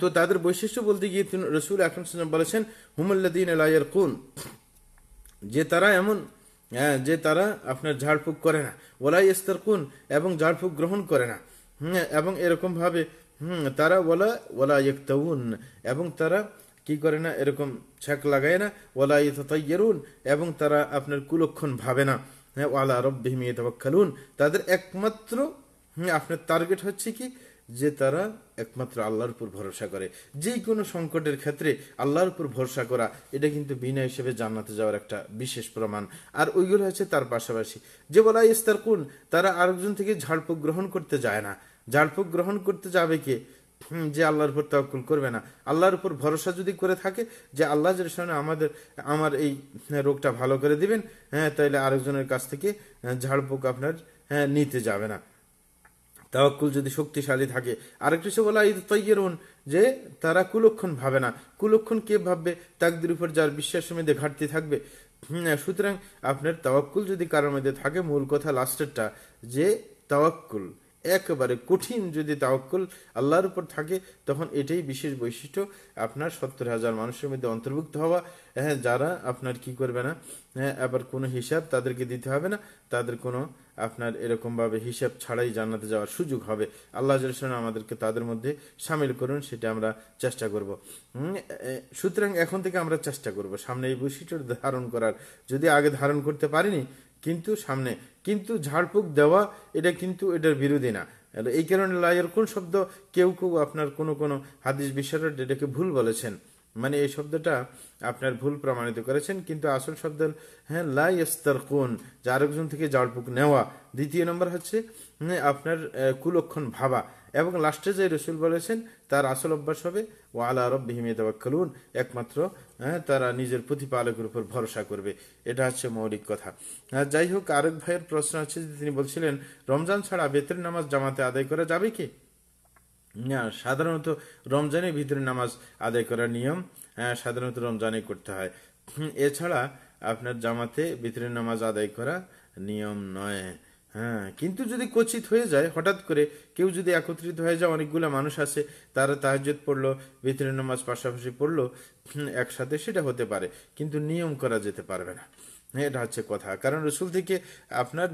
তো তাদের বৈশিষ্ট্য বলতে গিয়ে তিনি রসুল আকরম সাল্লাম বলেছেন হুমুল্লাদিন আলাইয়ার কুন যে তারা এমন হ্যাঁ যে তারা আপনার ঝাড়ফুঁক করে না ওলাই ইস্তার কুন এবং ঝাড়ফুঁক গ্রহণ করে না হ্যাঁ এবং ভাবে হম তারা ওলা ওলা ইকতাউন এবং তারা কি করে না এরকম ছাক লাগায় না ওলা ইতাইয়েরুন এবং তারা আপনার কুলক্ষণ ভাবে না হ্যাঁ ওয়ালা রব্বিহিম ইতাবাক্কালুন তাদের একমাত্র হম আপনার টার্গেট হচ্ছে কি যে তারা একমাত্র আল্লাহর উপর ভরসা করে যে কোনো সংকটের ক্ষেত্রে আল্লাহর উপর ভরসা করা এটা কিন্তু বিনা হিসেবে জান্নাতে যাওয়ার একটা বিশেষ প্রমাণ আর ওইগুলো হচ্ছে তার পাশাপাশি যে বলা ইস্তার কোন তারা আরেকজন থেকে ঝাড়ফুঁক গ্রহণ করতে যায় না ঝাড়ফুঁক গ্রহণ করতে যাবে কে যে আল্লাহর উপর তাকুল করবে না আল্লাহর উপর ভরসা যদি করে থাকে যে আল্লাহ যে সামনে আমাদের আমার এই হ্যাঁ, রোগটা ভালো করে দিবেন হ্যাঁ তাহলে আরেকজনের কাছ থেকে হ্যাঁ, ঝাড়ফুঁক আপনার হ্যাঁ নিতে যাবে না তাওয়াক্কুল যদি শক্তিশালী থাকে আরেকটি সে বলা ঈদ তৈরুন যে তারা কুলক্ষণ ভাবে না কুলক্ষণ কে ভাববে তাকদের উপর যার বিশ্বাসের মধ্যে ঘাটতি থাকবে হ্যাঁ, সুতরাং আপনার তাওয়াক্কুল যদি কারোর মধ্যে থাকে মূল কথা লাস্টেরটা যে তাওয়াক্কুল একেবারে কঠিন যদি তাওকল আল্লাহর উপর থাকে তখন এটাই বিশেষ বৈশিষ্ট্য আপনার সত্তর হাজার মানুষের মধ্যে অন্তর্ভুক্ত হওয়া হ্যাঁ যারা আপনার কি করবে না হ্যাঁ আবার কোনো হিসাব তাদেরকে দিতে হবে না তাদের কোনো আপনার এরকমভাবে হিসাব ছাড়াই জান্নাতে যাওয়ার সুযোগ হবে আল্লাহ আমাদেরকে তাদের মধ্যে সামিল করুন সেটা আমরা চেষ্টা করব সুতরাং এখন থেকে আমরা চেষ্টা করব সামনে এই বৈশিষ্ট্য ধারণ করার যদি আগে ধারণ করতে পারিনি কিন্তু সামনে কিন্তু ঝাড়ফুঁক দেওয়া এটা কিন্তু এটার বিরোধী না এই কারণে লায়ের কোন শব্দ কেউ কেউ আপনার কোনো কোনো হাদিস বিশ্বাস এটাকে ভুল বলেছেন মানে এই শব্দটা আপনার ভুল প্রমাণিত করেছেন কিন্তু আসল শব্দ হ্যাঁ লাইস্তার কোন যা আরেকজন থেকে জালপুক নেওয়া দ্বিতীয় নম্বর হচ্ছে হ্যাঁ, আপনার কুলক্ষণ ভাবা এবং লাস্টে যে রসুল বলেছেন তার আসল অভ্যাস হবে ও আলা আরব বিহিমে দেওয়া একমাত্র হ্যাঁ তারা নিজের প্রতিপালকের উপর ভরসা করবে এটা হচ্ছে মৌলিক কথা হ্যাঁ যাই হোক আরেক ভাইয়ের প্রশ্ন হচ্ছে যে তিনি বলছিলেন রমজান ছাড়া বেতের নামাজ জামাতে আদায় করা যাবে কি না সাধারণত রমজানের ভিতরে নামাজ আদায় করার নিয়ম হ্যাঁ সাধারণত রমজানে করতে হয় এছাড়া আপনার জামাতে ভিতরে নামাজ আদায় করা নিয়ম নয় হ্যাঁ কিন্তু যদি কোচিত হয়ে যায় হঠাৎ করে কেউ যদি একত্রিত হয়ে যায় অনেকগুলো মানুষ আছে তারা তাহাজত পড়লো ভিতরে নামাজ পাশাপাশি পড়লো একসাথে সেটা হতে পারে কিন্তু নিয়ম করা যেতে পারবে না এটা হচ্ছে কথা কারণ রসুল থেকে আপনার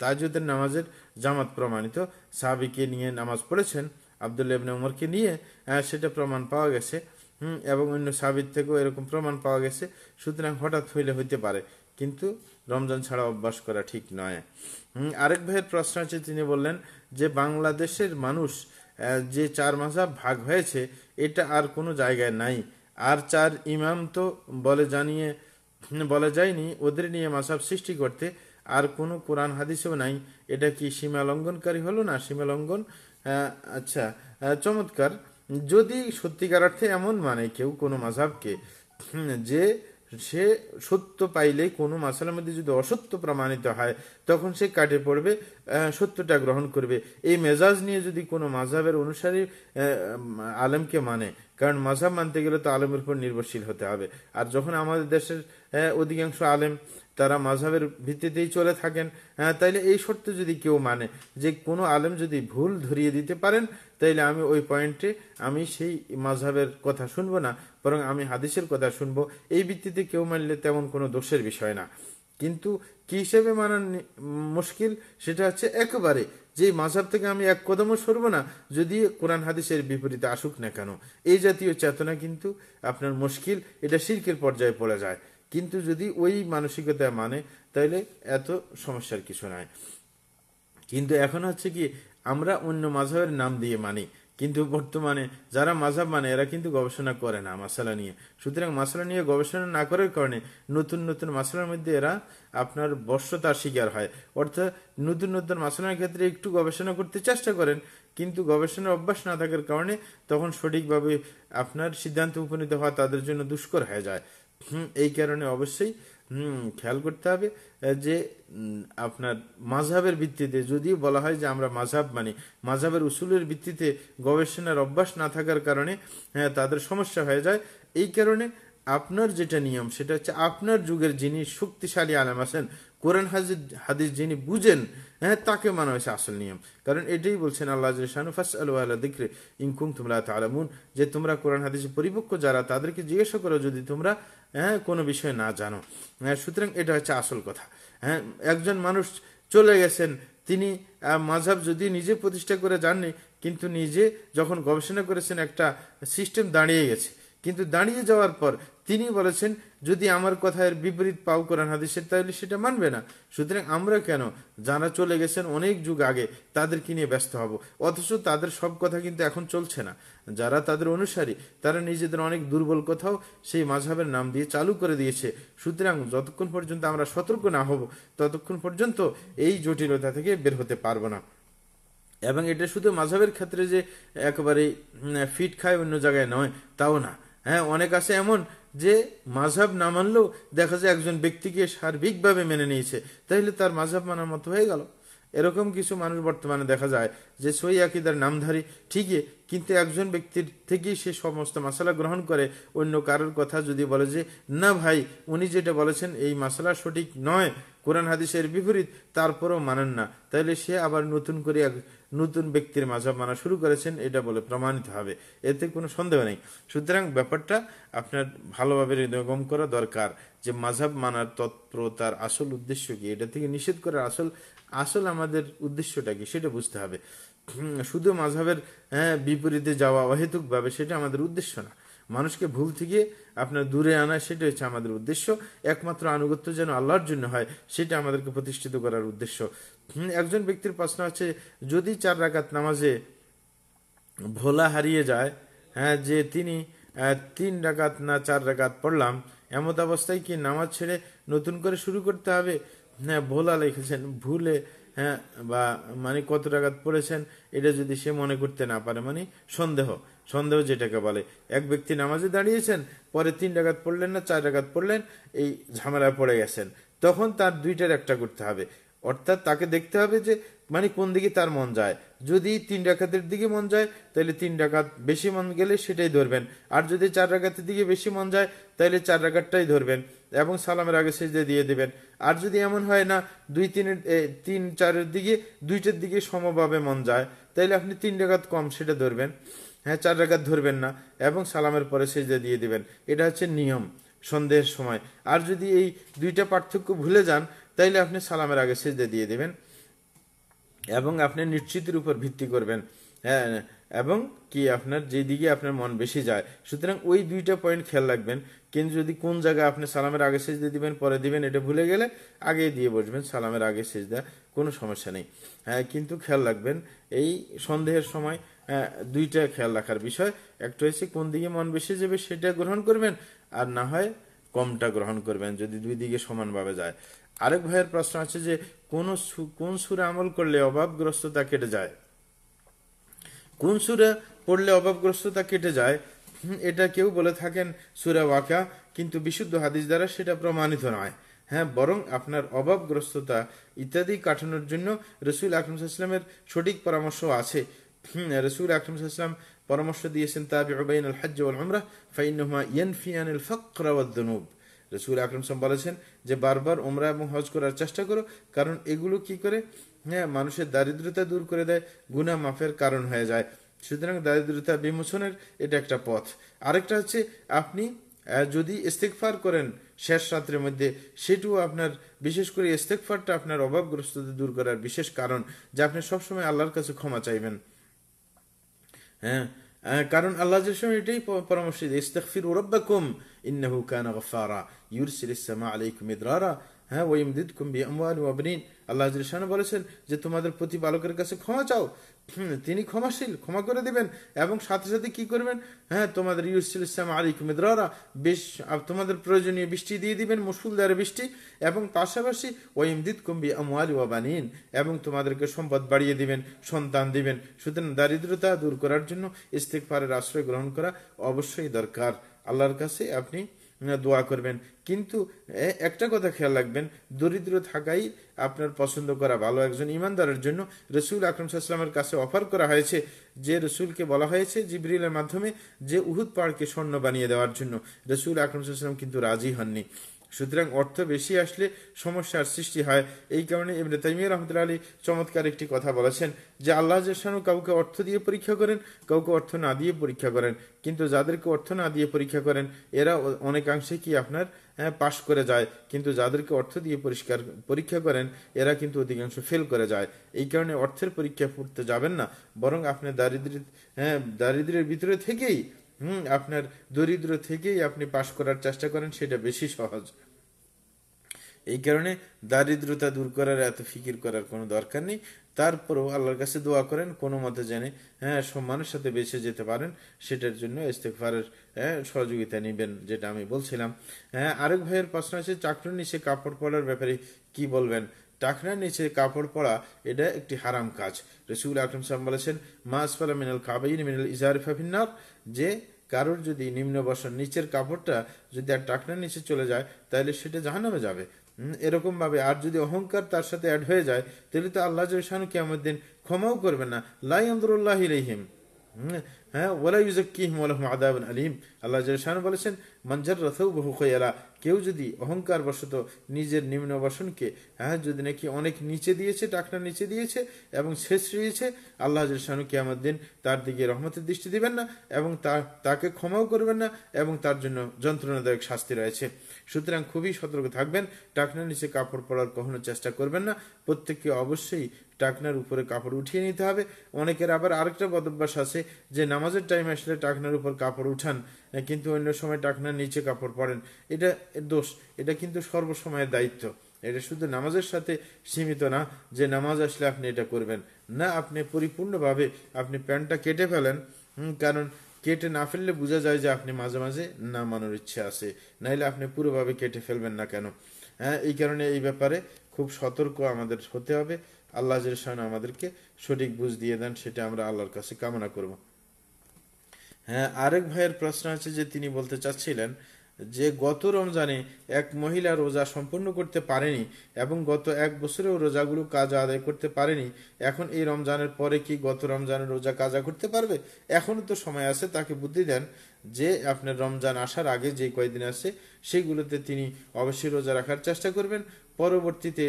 তাহাজের নামাজের জামাত প্রমাণিত সাহাবিকে নিয়ে নামাজ পড়েছেন আবদুল্লা ইবনে উমরকে নিয়ে সেটা প্রমাণ পাওয়া গেছে এবং অন্য সাবির থেকেও এরকম প্রমাণ পাওয়া গেছে সুতরাং হঠাৎ হইলে হইতে পারে কিন্তু রমজান ছাড়া অভ্যাস করা ঠিক নয় আরেক ভাইয়ের প্রশ্ন আছে তিনি বললেন যে বাংলাদেশের মানুষ যে চার মাসা ভাগ হয়েছে এটা আর কোনো জায়গায় নাই আর চার ইমাম তো বলে জানিয়ে বলা যায়নি ওদের নিয়ে মাসাব সৃষ্টি করতে আর কোনো কোরআন হাদিসেও নাই এটা কি সীমা লঙ্ঘনকারী হলো না সীমা লঙ্ঘন আচ্ছা চমৎকার যদি সত্যিকার অর্থে এমন মানে কেউ কোনো মাঝাবকে যে সে সত্য পাইলে কোনো মাসালার মধ্যে যদি অসত্য প্রমাণিত হয় তখন সে কাটে পড়বে সত্যটা গ্রহণ করবে এই মেজাজ নিয়ে যদি কোনো মাঝাবের অনুসারী আলেমকে মানে কারণ মাঝাব মানতে গেলে তো আলেমের উপর নির্ভরশীল হতে হবে আর যখন আমাদের দেশের অধিকাংশ আলেম তারা মাঝাবের ভিত্তিতেই চলে থাকেন তাইলে এই শর্তে যদি কেউ মানে যে কোনো আলেম যদি ভুল ধরিয়ে দিতে পারেন তাইলে আমি ওই পয়েন্টে আমি সেই মাঝহের কথা শুনবো না বরং আমি হাদিসের কথা শুনবো এই ভিত্তিতে কেউ মানলে তেমন কোনো দোষের বিষয় না কিন্তু কি হিসেবে মানা মুশকিল সেটা হচ্ছে একেবারে যে মাঝাব থেকে আমি এক কদমও সরব না যদি কোরআন হাদিসের বিপরীতে আসুক না কেন এই জাতীয় চেতনা কিন্তু আপনার মুশকিল এটা শিল্পের পর্যায়ে পড়ে যায় কিন্তু যদি ওই মানসিকতা মানে তাহলে এত সমস্যার কিছু নাই কিন্তু এখন হচ্ছে কি আমরা অন্য মাঝহের নাম দিয়ে মানি কিন্তু বর্তমানে যারা মাঝাব মানে এরা কিন্তু গবেষণা করে না মাসালা নিয়ে সুতরাং মাসালা নিয়ে গবেষণা না করার কারণে নতুন নতুন মাসালার মধ্যে এরা আপনার বর্ষতার শিকার হয় অর্থাৎ নতুন নতুন মাসালার ক্ষেত্রে একটু গবেষণা করতে চেষ্টা করেন কিন্তু গবেষণার অভ্যাস না থাকার কারণে তখন সঠিকভাবে আপনার সিদ্ধান্তে উপনীত হওয়া তাদের জন্য দুষ্কর হয়ে যায় এই কারণে অবশ্যই হুম খেয়াল করতে হবে যে আপনার মাঝাবের ভিত্তিতে যদি বলা হয় যে আমরা মাঝহাব মানি মাঝাবের উসুলের ভিত্তিতে গবেষণার অভ্যাস না থাকার কারণে হ্যাঁ, তাদের সমস্যা হয়ে যায় এই কারণে আপনার যেটা নিয়ম সেটা হচ্ছে আপনার যুগের যিনি শক্তিশালী আলেম আছেন কোরআন হাজির হাদিস যিনি বুঝেন হ্যাঁ তাকে মানা হয়েছে আসল নিয়ম কারণ এটাই বলছেন আল্লাহ ফাস আলু আল্লাহ দিকরে ইনকুম তোমরা তালামুন যে তোমরা কোরআন হাদিসে পরিপক্ক যারা তাদেরকে জিজ্ঞাসা করো যদি তোমরা হ্যাঁ কোনো বিষয়ে না জানো হ্যাঁ সুতরাং এটা হচ্ছে আসল কথা হ্যাঁ একজন মানুষ চলে গেছেন তিনি মাঝাব যদি নিজে প্রতিষ্ঠা করে যাননি কিন্তু নিজে যখন গবেষণা করেছেন একটা সিস্টেম দাঁড়িয়ে গেছে কিন্তু দাঁড়িয়ে যাওয়ার পর তিনি বলেছেন যদি আমার এর বিপরীত পাও কোরআন হাদিসের তাহলে সেটা মানবে না সুতরাং আমরা কেন যারা চলে গেছেন অনেক যুগ আগে তাদেরকে নিয়ে ব্যস্ত হব অথচ তাদের সব কথা কিন্তু এখন চলছে না যারা তাদের অনুসারী তারা নিজেদের অনেক দুর্বল কথাও সেই মাঝহের নাম দিয়ে চালু করে দিয়েছে সুতরাং যতক্ষণ পর্যন্ত আমরা সতর্ক না হব ততক্ষণ পর্যন্ত এই জটিলতা থেকে বের হতে পারবো না এবং এটা শুধু মাঝহের ক্ষেত্রে যে একেবারে ফিট খায় অন্য জায়গায় নয় তাও না হ্যাঁ অনেক আছে এমন যে মাঝাব না মানলেও দেখা যায় একজন ব্যক্তিকে সার্বিকভাবে মেনে নিয়েছে তাহলে তার মাঝাব মানার মতো হয়ে গেল এরকম কিছু মানুষ বর্তমানে দেখা যায় যে সই আকিদার নামধারী ঠিকই কিন্তু একজন ব্যক্তির থেকেই সে সমস্ত মশালা গ্রহণ করে অন্য কারোর কথা যদি বলে যে না ভাই উনি যেটা বলেছেন এই মশালা সঠিক নয় কোরআন হাদিসের বিপরীত তারপরেও মানেন না তাহলে সে আবার নতুন করে এক নতুন ব্যক্তির মাঝাব মানা শুরু করেছেন এটা বলে প্রমাণিত হবে এতে কোনো সন্দেহ নেই সুতরাং ব্যাপারটা আপনার ভালোভাবে হৃদয়গম করা দরকার যে মাঝাব মানার তৎপরতার আসল উদ্দেশ্য কি এটা থেকে নিষেধ করার আসল আসল আমাদের উদ্দেশ্যটা কি সেটা বুঝতে হবে শুধু মাঝহের হ্যাঁ, বিপরীতে যাওয়া ভাবে সেটা আমাদের উদ্দেশ্য না মানুষকে ভুল থেকে আপনার দূরে আনা সেটা হচ্ছে আমাদের উদ্দেশ্য একমাত্র আনুগত্য যেন আল্লাহর জন্য হয় সেটা আমাদেরকে প্রতিষ্ঠিত করার উদ্দেশ্য একজন ব্যক্তির প্রশ্ন আছে যদি চার রাকাত নামাজে ভোলা হারিয়ে যায় হ্যাঁ যে তিনি তিন রাকাত না চার রাকাত পড়লাম এমত অবস্থায় কি নামাজ ছেড়ে নতুন করে শুরু করতে হবে হ্যাঁ ভোলা লিখেছেন ভুলে হ্যাঁ বা মানে কত টাকা পড়েছেন এটা যদি সে মনে করতে না পারে মানে সন্দেহ সন্দেহ যেটাকে বলে এক ব্যক্তি নামাজে দাঁড়িয়েছেন পরে তিন টাকাত পড়লেন না চার টাকাত পড়লেন এই ঝামেলায় পড়ে গেছেন তখন তার দুইটার একটা করতে হবে অর্থাৎ তাকে দেখতে হবে যে মানে কোন দিকে তার মন যায় যদি তিন ডাকাতের দিকে মন যায় তাহলে তিন ডাকাত বেশি মন গেলে সেটাই ধরবেন আর যদি চার ডাকাতের দিকে বেশি মন যায় তাহলে চার ডাকাতটাই ধরবেন এবং সালামের আগে সেজদা দিয়ে দেবেন আর যদি এমন হয় না দুই তিনের তিন চারের দিকে দুইটার দিকে সমভাবে মন যায় তাহলে আপনি তিন ডাকাত কম সেটা ধরবেন হ্যাঁ চার ডাকাত ধরবেন না এবং সালামের পরে সেজদা দিয়ে দেবেন এটা হচ্ছে নিয়ম সন্দেহের সময় আর যদি এই দুইটা পার্থক্য ভুলে যান তাইলে আপনি সালামের আগে সেজে দিয়ে দেবেন এবং আপনি নিশ্চিতের উপর ভিত্তি করবেন হ্যাঁ এবং কি আপনার যেদিকে আপনার মন বেশি যায় সুতরাং ওই দুইটা পয়েন্ট খেয়াল রাখবেন কিন্তু যদি কোন জায়গায় আপনি সালামের আগে দিয়ে দিবেন পরে দিবেন এটা ভুলে গেলে আগে দিয়ে বসবেন সালামের আগে সেজদা কোনো সমস্যা নেই হ্যাঁ কিন্তু খেয়াল রাখবেন এই সন্দেহের সময় হ্যাঁ, দুইটা খেয়াল রাখার বিষয় একটা হয়েছে কোন দিকে মন বেশি যাবে সেটা গ্রহণ করবেন আর না হয় কমটা গ্রহণ করবেন যদি দুই দিকে সমানভাবে যায় আরেক ভাইয়ের প্রশ্ন আছে যে কোন কোন সুরে আমল করলে অভাবগ্রস্ততা কেটে যায় কোন সুরে পড়লে অভাবগ্রস্ততা কেটে যায় এটা কেউ বলে থাকেন সুরা ওয়াকা কিন্তু বিশুদ্ধ হাদিস দ্বারা সেটা প্রমাণিত নয় হ্যাঁ বরং আপনার অভাবগ্রস্ততা ইত্যাদি কাটানোর জন্য রসুল আকরম ইসলামের সঠিক পরামর্শ আছে রসুল আকরম ইসলাম পরামর্শ দিয়েছেন তাবি ওবাইন আল হাজ আল আমরা ফাইনহমা ইয়ানফিয়ান ফক্রাওয়াদ্দনুব রসুল সাম বলেছেন যে বারবার ওমরা এবং হজ করার চেষ্টা করো কারণ এগুলো কি করে হ্যাঁ মানুষের দারিদ্রতা দূর করে দেয় গুনা মাফের কারণ হয়ে যায় সুতরাং দারিদ্রতা বিমোচনের এটা একটা পথ আরেকটা হচ্ছে আপনি যদি ইস্তেকফার করেন শেষ রাত্রের মধ্যে সেটুকু আপনার বিশেষ করে ইস্তেকফারটা আপনার অভাবগ্রস্ততা দূর করার বিশেষ কারণ যে আপনি সবসময় আল্লাহর কাছে ক্ষমা চাইবেন হ্যাঁ কারণ আল্লাহ এটাই পরামর্শ দিয়ে ইস্তাকফির রব্বাকুম ইন্নাহু কানা গফারা ইউরসিল ইসলামা আলাইকুম ইদরারা হ্যাঁ ওয়াইমদিদকুম বিআমওয়াল ওয়া বানিন আল্লাহ বলেছেন যে তোমাদের প্রতিপালকের কাছে ক্ষমা চাও তিনি ক্ষমাশীল ক্ষমা করে দিবেন এবং সাথে সাথে কি করবেন হ্যাঁ তোমাদের ইউসুল ইসলাম আলী দ্বারা বেশ তোমাদের প্রয়োজনীয় বৃষ্টি দিয়ে দিবেন মুসুলদার বৃষ্টি এবং পাশাপাশি ওয়েমদিদ কুম্বি আমি বানিন এবং তোমাদেরকে সম্পদ বাড়িয়ে দিবেন সন্তান দিবেন সুতরাং দারিদ্রতা দূর করার জন্য ইস্তেকফারের আশ্রয় গ্রহণ করা অবশ্যই দরকার আল্লাহর কাছে আপনি দোয়া করবেন কিন্তু একটা কথা খেয়াল রাখবেন দরিদ্র থাকাই আপনার পছন্দ করা ভালো একজন ইমানদারের জন্য রসুল আকরম সাল্লামের কাছে অফার করা হয়েছে যে রসুলকে বলা হয়েছে জিবরিলের মাধ্যমে যে উহুদ পাহাড়কে স্বর্ণ বানিয়ে দেওয়ার জন্য রসুল আকরম সাল্লাম কিন্তু রাজি হননি সুতরাং অর্থ বেশি আসলে সমস্যার সৃষ্টি হয় এই কারণে এমনি তাইমিয়া রহমতুল্লা আলী চমৎকার একটি কথা বলেছেন যে আল্লাহ জেসানু কাউকে অর্থ দিয়ে পরীক্ষা করেন কাউকে অর্থ না দিয়ে পরীক্ষা করেন কিন্তু যাদেরকে অর্থ না দিয়ে পরীক্ষা করেন এরা অনেকাংশে কি আপনার পাশ করে যায় কিন্তু যাদেরকে অর্থ দিয়ে পরিষ্কার পরীক্ষা করেন এরা কিন্তু অধিকাংশ ফেল করে যায় এই কারণে অর্থের পরীক্ষা পড়তে যাবেন না বরং আপনি হ্যাঁ দারিদ্রের ভিতরে থেকেই হুম আপনার দরিদ্র থেকেই আপনি পাশ করার চেষ্টা করেন সেটা বেশি সহজ এই কারণে দারিদ্রতা দূর করার এত ফিকির করার কোনো দরকার নেই তারপরেও আল্লাহর কাছে দোয়া করেন কোনো মতে জানে হ্যাঁ সম্মানের সাথে বেঁচে যেতে পারেন সেটার জন্য ইস্তেকফারের হ্যাঁ, সহযোগিতা নেবেন যেটা আমি বলছিলাম হ্যাঁ আরেক ভাইয়ের প্রশ্ন আছে চাকরির নিচে কাপড় পরার ব্যাপারে কি বলবেন টাকরার নিচে কাপড় পরা এটা একটি হারাম কাজ রসিউল আকরম সাহেব বলেছেন মা আসফালা মিনাল কাবাইন মিনাল ইজারিফা ফিন্নার যে কারোর যদি নিম্ন বসন নিচের কাপড়টা যদি আর টাকনার নিচে চলে যায় তাহলে সেটা জাহান্নামে যাবে এরকম ভাবে আর যদি অহংকার তার সাথে অ্যাড হয়ে যায় তাহলে তো আল্লাহ জয়সানু কেমন দিন ক্ষমাও করবে না লাই আমদুল্লাহ ইলাইহিম হ্যাঁ ওলা কিহম আলহম আদায় আলিম আল্লাহ জয়সানু বলেছেন মঞ্জার রথেও বহু খয়ালা কেউ যদি অহংকার বশত নিজের নিম্ন বসনকে হ্যাঁ যদি নাকি অনেক নিচে দিয়েছে টাকটা নিচে দিয়েছে এবং শেষ রয়েছে আল্লাহ শানু কিয়ামত দিন তার দিকে রহমতের দৃষ্টি দিবেন না এবং তার তাকে ক্ষমাও করবেন না এবং তার জন্য যন্ত্রণাদায়ক শাস্তি রয়েছে সুতরাং খুবই সতর্ক থাকবেন টাকনা নিচে কাপড় পরার কখনো চেষ্টা করবেন না প্রত্যেককে অবশ্যই টাকনার উপরে কাপড় উঠিয়ে নিতে হবে অনেকের আবার আরেকটা বদভ্যাস আছে যে নামাজের টাইম আসলে টাকনার উপর কাপড় উঠান কিন্তু অন্য সময় টাকনার নিচে কাপড় পরেন এটা দোষ এটা কিন্তু সর্বসময়ের দায়িত্ব এটা শুধু নামাজের সাথে সীমিত না যে নামাজ আসলে আপনি এটা করবেন না আপনি পরিপূর্ণভাবে আপনি প্যান্টটা কেটে ফেলেন কারণ কেটে না ফেললে বোঝা যায় যে আপনি মাঝে মাঝে না নামানোর ইচ্ছে আছে নাইলে আপনি পুরোভাবে কেটে ফেলবেন না কেন হ্যাঁ এই কারণে এই ব্যাপারে খুব সতর্ক আমাদের হতে হবে আল্লাহ জেরসান আমাদেরকে সঠিক বুঝ দিয়ে দেন সেটা আমরা আল্লাহর কাছে কামনা করব হ্যাঁ আরেক ভাইয়ের প্রশ্ন আছে যে তিনি বলতে চাচ্ছিলেন যে গত রমজানে এক মহিলা রোজা সম্পূর্ণ করতে পারেনি এবং গত এক বছরেও রোজাগুলো কাজ আদায় করতে পারেনি এখন এই রমজানের পরে কি গত রমজানের রোজা কাজা করতে পারবে এখনও তো সময় আছে তাকে বুদ্ধি দেন যে আপনার রমজান আসার আগে যে কয়দিন আসে সেগুলোতে তিনি অবশ্যই রোজা রাখার চেষ্টা করবেন পরবর্তীতে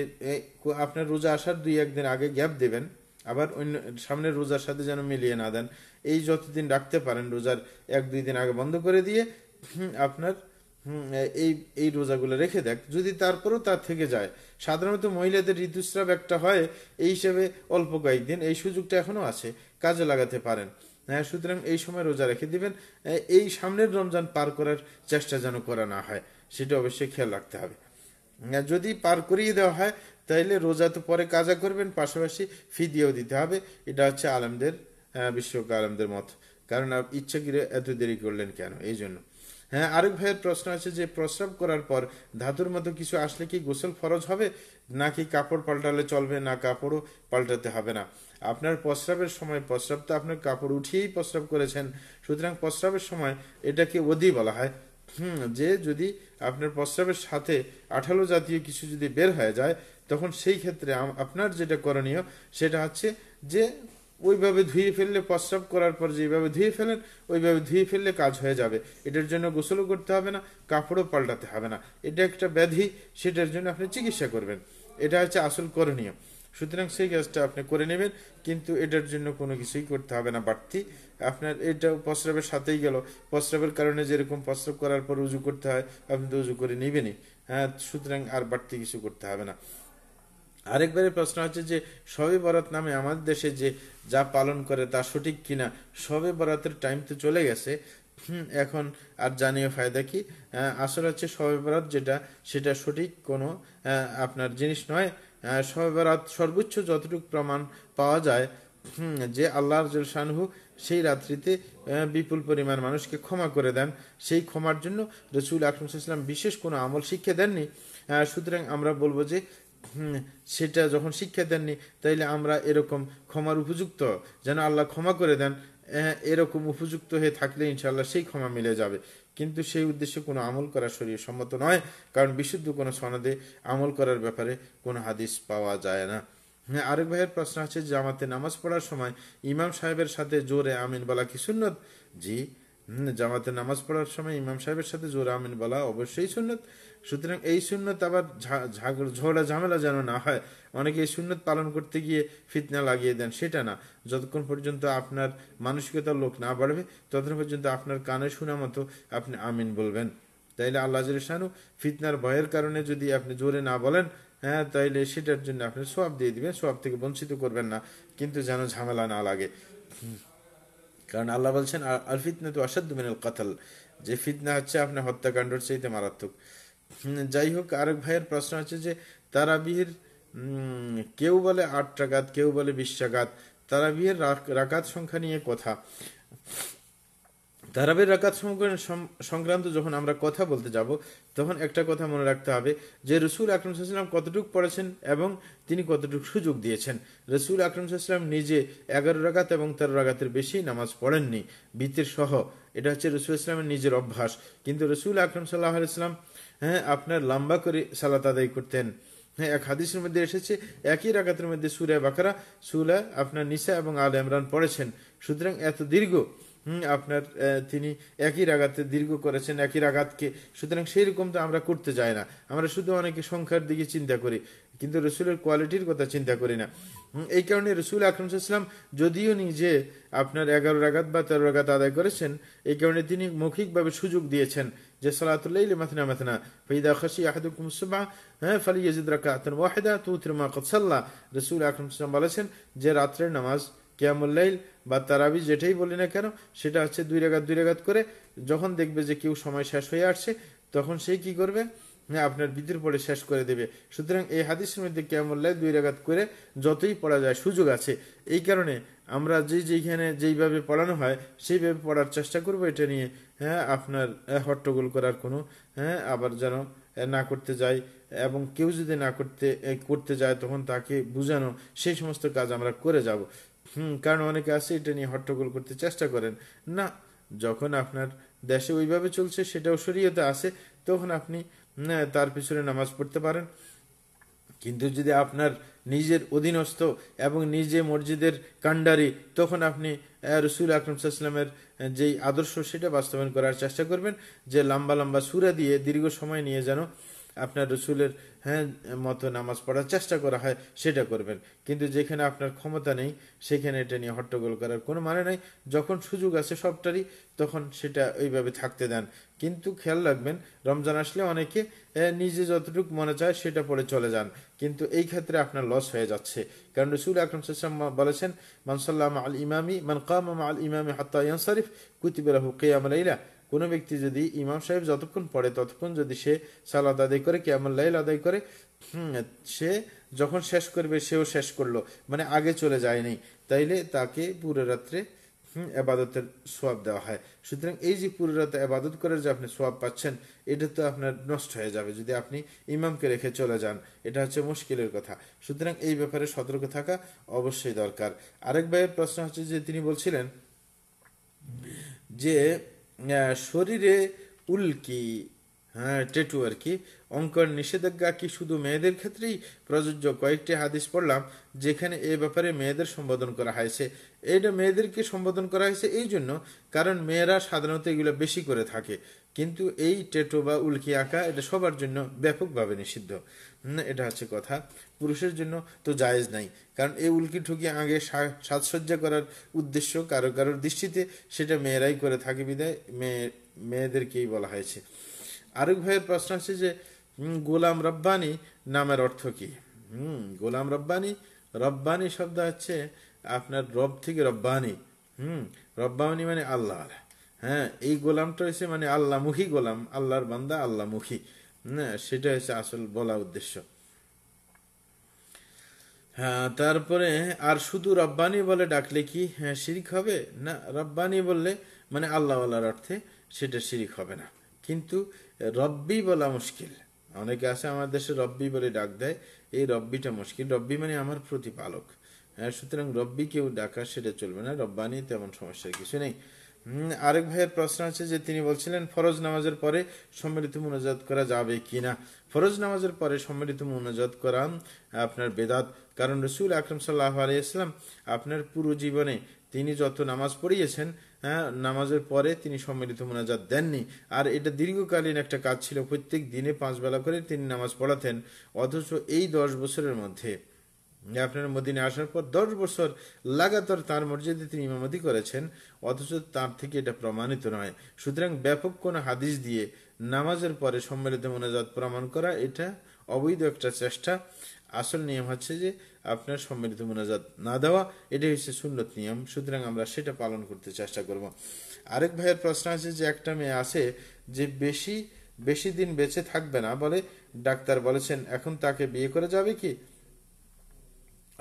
আপনার রোজা আসার দুই একদিন আগে গ্যাপ দেবেন আবার অন্য সামনের রোজার সাথে যেন মিলিয়ে না দেন এই যতদিন রাখতে পারেন রোজার এক দুই দিন আগে বন্ধ করে দিয়ে আপনার এই এই রোজাগুলো রেখে দেখ যদি তারপরেও তার থেকে যায় সাধারণত মহিলাদের ঋতুস্রাব একটা হয় এই হিসেবে অল্প কয়েকদিন এই সুযোগটা এখনো আছে কাজে লাগাতে পারেন হ্যাঁ সুতরাং এই সময় রোজা রেখে দিবেন এই সামনের রমজান পার করার চেষ্টা যেন করা না হয় সেটা অবশ্যই খেয়াল রাখতে হবে হ্যাঁ, যদি পার করিয়ে দেওয়া হয় তাইলে রোজা তো পরে কাজা করবেন পাশাপাশি ফি দিয়েও দিতে হবে এটা হচ্ছে আলমদের হ্যাঁ, বিশ্বকে আলমদের মত কারণ ইচ্ছা কিরে এত দেরি করলেন কেন এই জন্য হ্যাঁ আরেক ভাইয়ের প্রশ্ন আছে যে প্রস্রাব করার পর ধাতুর মতো কিছু আসলে কি গোসল ফরজ হবে নাকি কাপড় পাল্টালে চলবে না কাপড়ও পাল্টাতে হবে না আপনার প্রস্রাবের সময় প্রস্রাব তো আপনার কাপড় উঠিয়েই প্রস্রাব করেছেন সুতরাং প্রস্রাবের সময় এটাকে অদি বলা হয় হুম যে যদি আপনার প্রস্রাবের সাথে আঠালো জাতীয় কিছু যদি বের হয়ে যায় তখন সেই ক্ষেত্রে আপনার যেটা করণীয় সেটা হচ্ছে যে ওইভাবে ধুয়ে ফেললে প্রস্রাব করার পর যেভাবে ধুয়ে ফেলেন ওইভাবে ধুয়ে ফেললে কাজ হয়ে যাবে এটার জন্য গোসলও করতে হবে না কাপড়ও পাল্টাতে হবে না এটা একটা ব্যাধি সেটার জন্য আপনি চিকিৎসা করবেন এটা হচ্ছে আসল করণীয় সুতরাং সেই কাজটা আপনি করে নেবেন কিন্তু এটার জন্য কোনো কিছুই করতে হবে না বাড়তি আপনার এটা প্রস্রাবের সাথেই গেল প্রস্রাবের কারণে যেরকম প্রস্রাব করার পর উজু করতে হয় আপনি তো উজু করে নেবেনই হ্যাঁ সুতরাং আর বাড়তি কিছু করতে হবে না আরেকবারে প্রশ্ন হচ্ছে যে সবে বরাত নামে আমাদের দেশে যে যা পালন করে তা সঠিক কিনা সবে বরাতের টাইম তো চলে গেছে এখন আর জানিও ফায়দা কি আসলে হচ্ছে সবে বরাত যেটা সেটা সঠিক কোনো আপনার জিনিস নয় সবে বরাত সর্বোচ্চ যতটুকু প্রমাণ পাওয়া যায় যে আল্লাহ রজুল শানহু সেই রাত্রিতে বিপুল পরিমাণ মানুষকে ক্ষমা করে দেন সেই ক্ষমার জন্য রসুল ইসলাম বিশেষ কোনো আমল শিক্ষা দেননি সুতরাং আমরা বলবো যে সেটা যখন শিক্ষা দেননি তাইলে আমরা এরকম ক্ষমার উপযুক্ত যেন আল্লাহ ক্ষমা করে দেন এরকম উপযুক্ত হয়ে থাকলে ইনশাল্লাহ সেই ক্ষমা মিলে যাবে কিন্তু সেই উদ্দেশ্যে কোনো আমল করা শরীর সম্মত নয় কারণ বিশুদ্ধ কোনো সনদে আমল করার ব্যাপারে কোনো হাদিস পাওয়া যায় না হ্যাঁ আরেক ভাইয়ের প্রশ্ন আছে জামাতে নামাজ পড়ার সময় ইমাম সাহেবের সাথে জোরে আমিন বলা কি সুন্নত জি জামাতে নামাজ পড়ার সময় ইমাম সাহেবের সাথে জোরে আমিন বলা অবশ্যই সুন্নত সুতরাং এই শূন্যত আবার ঝগড়া ঝামেলা যেন না হয় অনেকে এই শূন্যত পালন করতে গিয়ে ফিতনা লাগিয়ে দেন সেটা না যতক্ষণ পর্যন্ত আপনার মানসিকতার লোক না বাড়বে ততক্ষণ পর্যন্ত আপনার কানে শোনা মতো আপনি আমিন বলবেন তাইলে আল্লাহ শানু ফিতনার ভয়ের কারণে যদি আপনি জোরে না বলেন হ্যাঁ তাইলে সেটার জন্য আপনি সোয়াব দিয়ে দিবেন সোয়াব থেকে বঞ্চিত করবেন না কিন্তু যেন ঝামেলা না লাগে কারণ আল্লাহ বলছেন আর ফিতনা তো অসাধ্য মেনে কথাল যে ফিতনা হচ্ছে আপনার হত্যাকাণ্ডর চাইতে মারাত্মক যাই হোক আরেক ভাইয়ের প্রশ্ন আছে যে তারাবিহের কেউ বলে আট টাকাত কেউ বলে বিশ টাকাত তারাবির রাকাত সংখ্যা নিয়ে কথা তারাবির রাকাত সংক্রান্ত যখন আমরা কথা বলতে যাব তখন একটা কথা মনে রাখতে হবে যে রসুল আকরম সাল্লাম কতটুকু পড়েছেন এবং তিনি কতটুকু সুযোগ দিয়েছেন রসুল আকরম সাল্লাম নিজে এগারো রাকাত এবং তেরো রাকাতের বেশি নামাজ পড়েননি বৃত্তির সহ এটা হচ্ছে রসুল ইসলামের নিজের অভ্যাস কিন্তু রসুল আকরম সাল্লাহ আলাইসলাম হ্যাঁ আপনার লম্বা করে সালাত আদায় করতেন হ্যাঁ এক হাদিসের মধ্যে এসেছে একই রাগাতের মধ্যে সুরা বাকারা সুলা আপনার নিসা এবং আল ইমরান পড়েছেন সুতরাং এত দীর্ঘ আপনার তিনি একই রাগাতে দীর্ঘ করেছেন একই রাগাতকে সুতরাং সেই রকম তো আমরা করতে যাই না আমরা শুধু অনেকে সংখ্যার দিকে চিন্তা করি কিন্তু রসুলের কোয়ালিটির কথা চিন্তা করি না এই কারণে রসুল আকরমসাল্লাম যদিও নিজে আপনার এগারো রাগাত বা তেরো রাগাত আদায় করেছেন এই কারণে তিনি মৌখিকভাবে সুযোগ দিয়েছেন যে সালাতুল্লাইল মাথনা মাথনা ফাইদা খাশি আহাদুকুম সুবহা হ্যাঁ ফালি ইয়াজিদ রাকাতান ওয়াহিদা তুতির মা কদ সাল্লা রাসূল আকরাম সাল্লাল্লাহু বলেছেন যে রাতের নামাজ কিয়ামুল্লাইল বা তারাবি যেটাই বলি না কেন সেটা হচ্ছে দুই রাগাত দুই রাগাত করে যখন দেখবে যে কেউ সময় শেষ হয়ে আসছে তখন সে কি করবে হ্যাঁ আপনার বিদ্যুৎ পড়ে শেষ করে দেবে সুতরাং এই হাদিসের মধ্যে কেমল্লায় দুই রাগাত করে যতই পড়া যায় সুযোগ আছে এই কারণে আমরা যে যেইখানে যেইভাবে পড়ানো হয় সেইভাবে পড়ার চেষ্টা করব এটা নিয়ে হ্যাঁ আপনার হট্টগোল করার কোনো হ্যাঁ আবার যেন না করতে যায় এবং কেউ যদি না করতে করতে যায় তখন তাকে বুঝানো সেই সমস্ত কাজ আমরা করে যাব হুম কারণ অনেকে আছে এটা নিয়ে হট্টগোল করতে চেষ্টা করেন না যখন আপনার দেশে ওইভাবে চলছে সেটাও শরীয়তে আছে তখন আপনি তার পিছনে নামাজ পড়তে পারেন কিন্তু যদি আপনার নিজের অধীনস্থ এবং নিজে মসজিদের কাণ্ডারি তখন আপনি রসুল আকরম সাল্লামের যেই আদর্শ সেটা বাস্তবায়ন করার চেষ্টা করবেন যে লম্বা লম্বা সুরা দিয়ে দীর্ঘ সময় নিয়ে যেন আপনার রসুলের হ্যাঁ মতো নামাজ পড়ার চেষ্টা করা হয় সেটা করবেন কিন্তু যেখানে আপনার ক্ষমতা নেই সেখানে এটা নিয়ে হট্টগোল করার কোনো মানে নাই যখন সুযোগ আছে সবটারই তখন সেটা ওইভাবে থাকতে দেন কিন্তু খেয়াল রাখবেন রমজান আসলে অনেকে নিজে যতটুকু মনে চায় সেটা পরে চলে যান কিন্তু এই ক্ষেত্রে আপনার লস হয়ে যাচ্ছে কারণ রসুল আকরম সাম বলেছেন মানসাল্লাম আল ইমামি মান কাম আল ইমামি হাত্তা ইয়ানসারিফ কুতিবাহু কেয়াম কোনো ব্যক্তি যদি ইমাম সাহেব যতক্ষণ পড়ে ততক্ষণ যদি সে সালাদ আদায় করে কেমন আমার লাইল আদায় করে সে যখন শেষ করবে সেও শেষ করলো মানে আগে চলে যায়নি তাইলে তাকে পুরো রাত্রে আবাদতের সোয়াব দেওয়া হয় সুতরাং এই যে পুরো রাতে আবাদত করার যে আপনি সোয়াব পাচ্ছেন এটা তো আপনার নষ্ট হয়ে যাবে যদি আপনি ইমামকে রেখে চলে যান এটা হচ্ছে মুশকিলের কথা সুতরাং এই ব্যাপারে সতর্ক থাকা অবশ্যই দরকার আরেক ভাইয়ের প্রশ্ন হচ্ছে যে তিনি বলছিলেন যে শরীরে উল্কি হ্যাঁ টেটু আর কি অঙ্কর নিষেধাজ্ঞা কি শুধু মেয়েদের ক্ষেত্রেই প্রযোজ্য কয়েকটি হাদিস পড়লাম যেখানে এ ব্যাপারে মেয়েদের সম্বোধন করা হয়েছে এটা মেয়েদেরকে সম্বোধন করা হয়েছে এই জন্য কারণ মেয়েরা সাধারণত এগুলো বেশি করে থাকে কিন্তু এই টেটো বা উল্কি আঁকা এটা সবার জন্য ব্যাপকভাবে নিষিদ্ধ এটা হচ্ছে কথা পুরুষের জন্য তো জায়েজ নাই কারণ এই উল্কি ঠুকি আগে সাজসজ্জা করার উদ্দেশ্য কারো কারোর দৃষ্টিতে সেটা মেয়েরাই করে থাকে বিদায় মেয়ে মেয়েদেরকেই বলা হয়েছে আরেক ভাইয়ের প্রশ্ন আছে যে গোলাম রব্বানি নামের অর্থ কি হম গোলাম রব্বানি রব্বানি শব্দ হচ্ছে আপনার রব থেকে রব্বানি হুম রব্বানি মানে আল্লাহ হ্যাঁ এই গোলামটা হয়েছে মানে আল্লাহমুখী গোলাম আল্লাহর বান্দা আল্লাহমুখী হ্যাঁ সেটা হচ্ছে আসল বলা উদ্দেশ্য হ্যাঁ তারপরে আর শুধু রব্বানি বলে ডাকলে কি হ্যাঁ শিরিক হবে না রব্বানি বললে মানে আল্লাহওয়ালার অর্থে সেটা শিরিক হবে না কিন্তু রব্বি বলা মুশকিল অনেকে আছে আমার দেশে রব্বি বলে ডাক দেয় এই রব্বিটা মুশকিল রব্বি মানে আমার প্রতিপালক হ্যাঁ, সুতরাং কেউ ডাকা সেটা চলবে না রব্বানি তেমন সমস্যার কিছু নেই আরেক ভাইয়ের প্রশ্ন আছে যে তিনি বলছিলেন ফরজ নামাজের পরে সম্মিলিত মোনাজাত করা যাবে কি না ফরজ নামাজের পরে সম্মিলিত মোনাজাত করা আপনার বেদাত কারণ রসুল আকরম সাল্লাহ আলিয়াল্লাম আপনার পুরো জীবনে তিনি যত নামাজ পড়িয়েছেন হ্যাঁ, নামাজের পরে তিনি সম্মিলিত মোনাজাত দেননি আর এটা দীর্ঘকালীন একটা কাজ ছিল প্রত্যেক দিনে পাঁচ বেলা করে তিনি নামাজ পড়াতেন অথচ এই দশ বছরের মধ্যে আপনার মদিনে আসার পর দশ বছর লাগাতার তার মর্যাদা তিনি ইমামতি করেছেন অথচ তার থেকে এটা প্রমাণিত নয় সুতরাং ব্যাপক কোনো হাদিস দিয়ে নামাজের পরে সম্মিলিত মোনাজাত প্রমাণ করা এটা অবৈধ একটা চেষ্টা আসল নিয়ম হচ্ছে যে আপনার সম্মিলিত মোনাজাত না দেওয়া এটাই হচ্ছে সুন্নত নিয়ম সুতরাং আমরা সেটা পালন করতে চেষ্টা করব আরেক ভাইয়ের প্রশ্ন আছে যে একটা মেয়ে আছে যে বেশি বেশি দিন বেঁচে থাকবে না বলে ডাক্তার বলেছেন এখন তাকে বিয়ে করে যাবে কি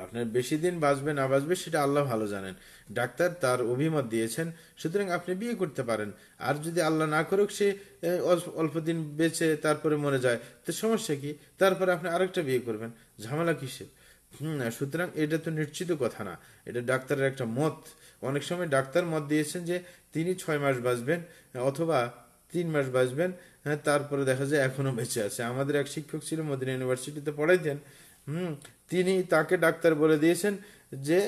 আপনার বেশি দিন বাঁচবে না বাঁচবে সেটা আল্লাহ ভালো জানেন ডাক্তার তার অভিমত দিয়েছেন সুতরাং আপনি বিয়ে করতে পারেন আর যদি আল্লাহ না করুক সে অল্প দিন বেঁচে তারপরে মরে যায় তো সমস্যা কি তারপরে আপনি আরেকটা বিয়ে করবেন ঝামেলা কিসে হম সুতরাং এটা তো নিশ্চিত কথা না এটা ডাক্তারের একটা মত অনেক সময় ডাক্তার মত দিয়েছেন যে তিনি ছয় মাস বাঁচবেন অথবা তিন মাস বাঁচবেন হ্যাঁ তারপরে দেখা যায় এখনো বেঁচে আছে আমাদের এক শিক্ষক ছিল মদিনা ইউনিভার্সিটিতে পড়াইতেন হুম তিনি তাকে ডাক্তার বলে দিয়েছেন যে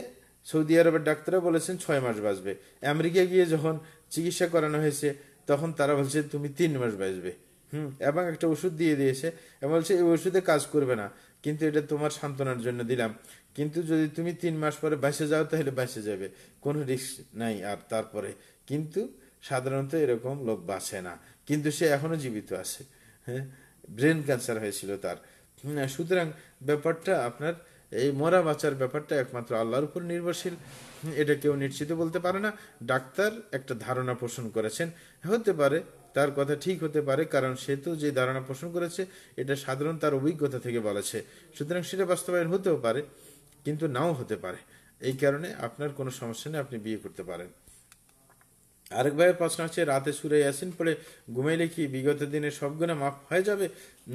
সৌদি আরবের ডাক্তার বলেছেন ছয় মাস বাঁচবে আমেরিকা গিয়ে যখন চিকিৎসা করানো হয়েছে তখন তারা বলছে তুমি তিন মাস বাঁচবে হুম এবং একটা ওষুধ দিয়ে দিয়েছে এবং বলছে এই ওষুধে কাজ করবে না কিন্তু এটা তোমার সান্ত্বনার জন্য দিলাম কিন্তু যদি তুমি তিন মাস পরে বাসে যাও তাহলে বাসে যাবে কোনো রিস্ক নাই আর তারপরে কিন্তু সাধারণত এরকম লোক বাঁচে না কিন্তু সে এখনো জীবিত আছে হ্যাঁ ব্রেন ক্যান্সার হয়েছিল তার সুতরাং ব্যাপারটা আপনার এই মরা বাঁচার ব্যাপারটা একমাত্র আল্লাহর উপর নির্ভরশীল এটা কেউ নিশ্চিত বলতে পারে না ডাক্তার একটা ধারণা পোষণ করেছেন হতে পারে তার কথা ঠিক হতে পারে কারণ সে তো যে ধারণা পোষণ করেছে এটা সাধারণ তার অভিজ্ঞতা থেকে বলেছে সুতরাং সেটা বাস্তবায়ন হতেও পারে কিন্তু নাও হতে পারে এই কারণে আপনার কোনো সমস্যা নেই আপনি বিয়ে করতে পারেন আরেক ভাইয়ের প্রশ্ন আছে রাতে সুরে আসেন পরে ঘুমাইলে কি বিগত দিনে সবগুলো মাফ হয়ে যাবে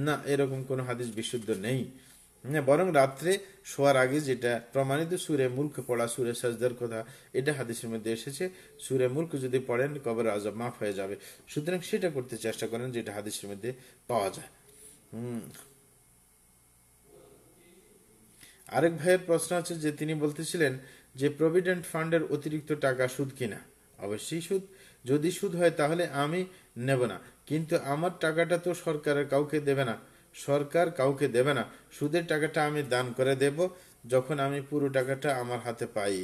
না এরকম কোনো হাদিস বিশুদ্ধ নেই হ্যাঁ, বরং রাত্রে শোয়ার আগে যেটা প্রমাণিত সুরে মূর্খ পড়া সুরে সাজদার কথা এটা হাদিসের মধ্যে এসেছে সুরে মূর্খ যদি পড়েন কবর আজব মাফ হয়ে যাবে সুতরাং সেটা করতে চেষ্টা করেন যেটা হাদিসের মধ্যে পাওয়া যায় হম আরেক ভাইয়ের প্রশ্ন আছে যে তিনি বলতেছিলেন যে প্রভিডেন্ট ফান্ডের অতিরিক্ত টাকা সুদ কিনা অবশ্যই সুদ যদি সুদ হয় তাহলে আমি নেব না কিন্তু আমার টাকাটা তো সরকারের কাউকে দেবে না সরকার কাউকে দেবে না সুদের টাকাটা আমি দান করে দেব যখন আমি পুরো টাকাটা আমার হাতে পাই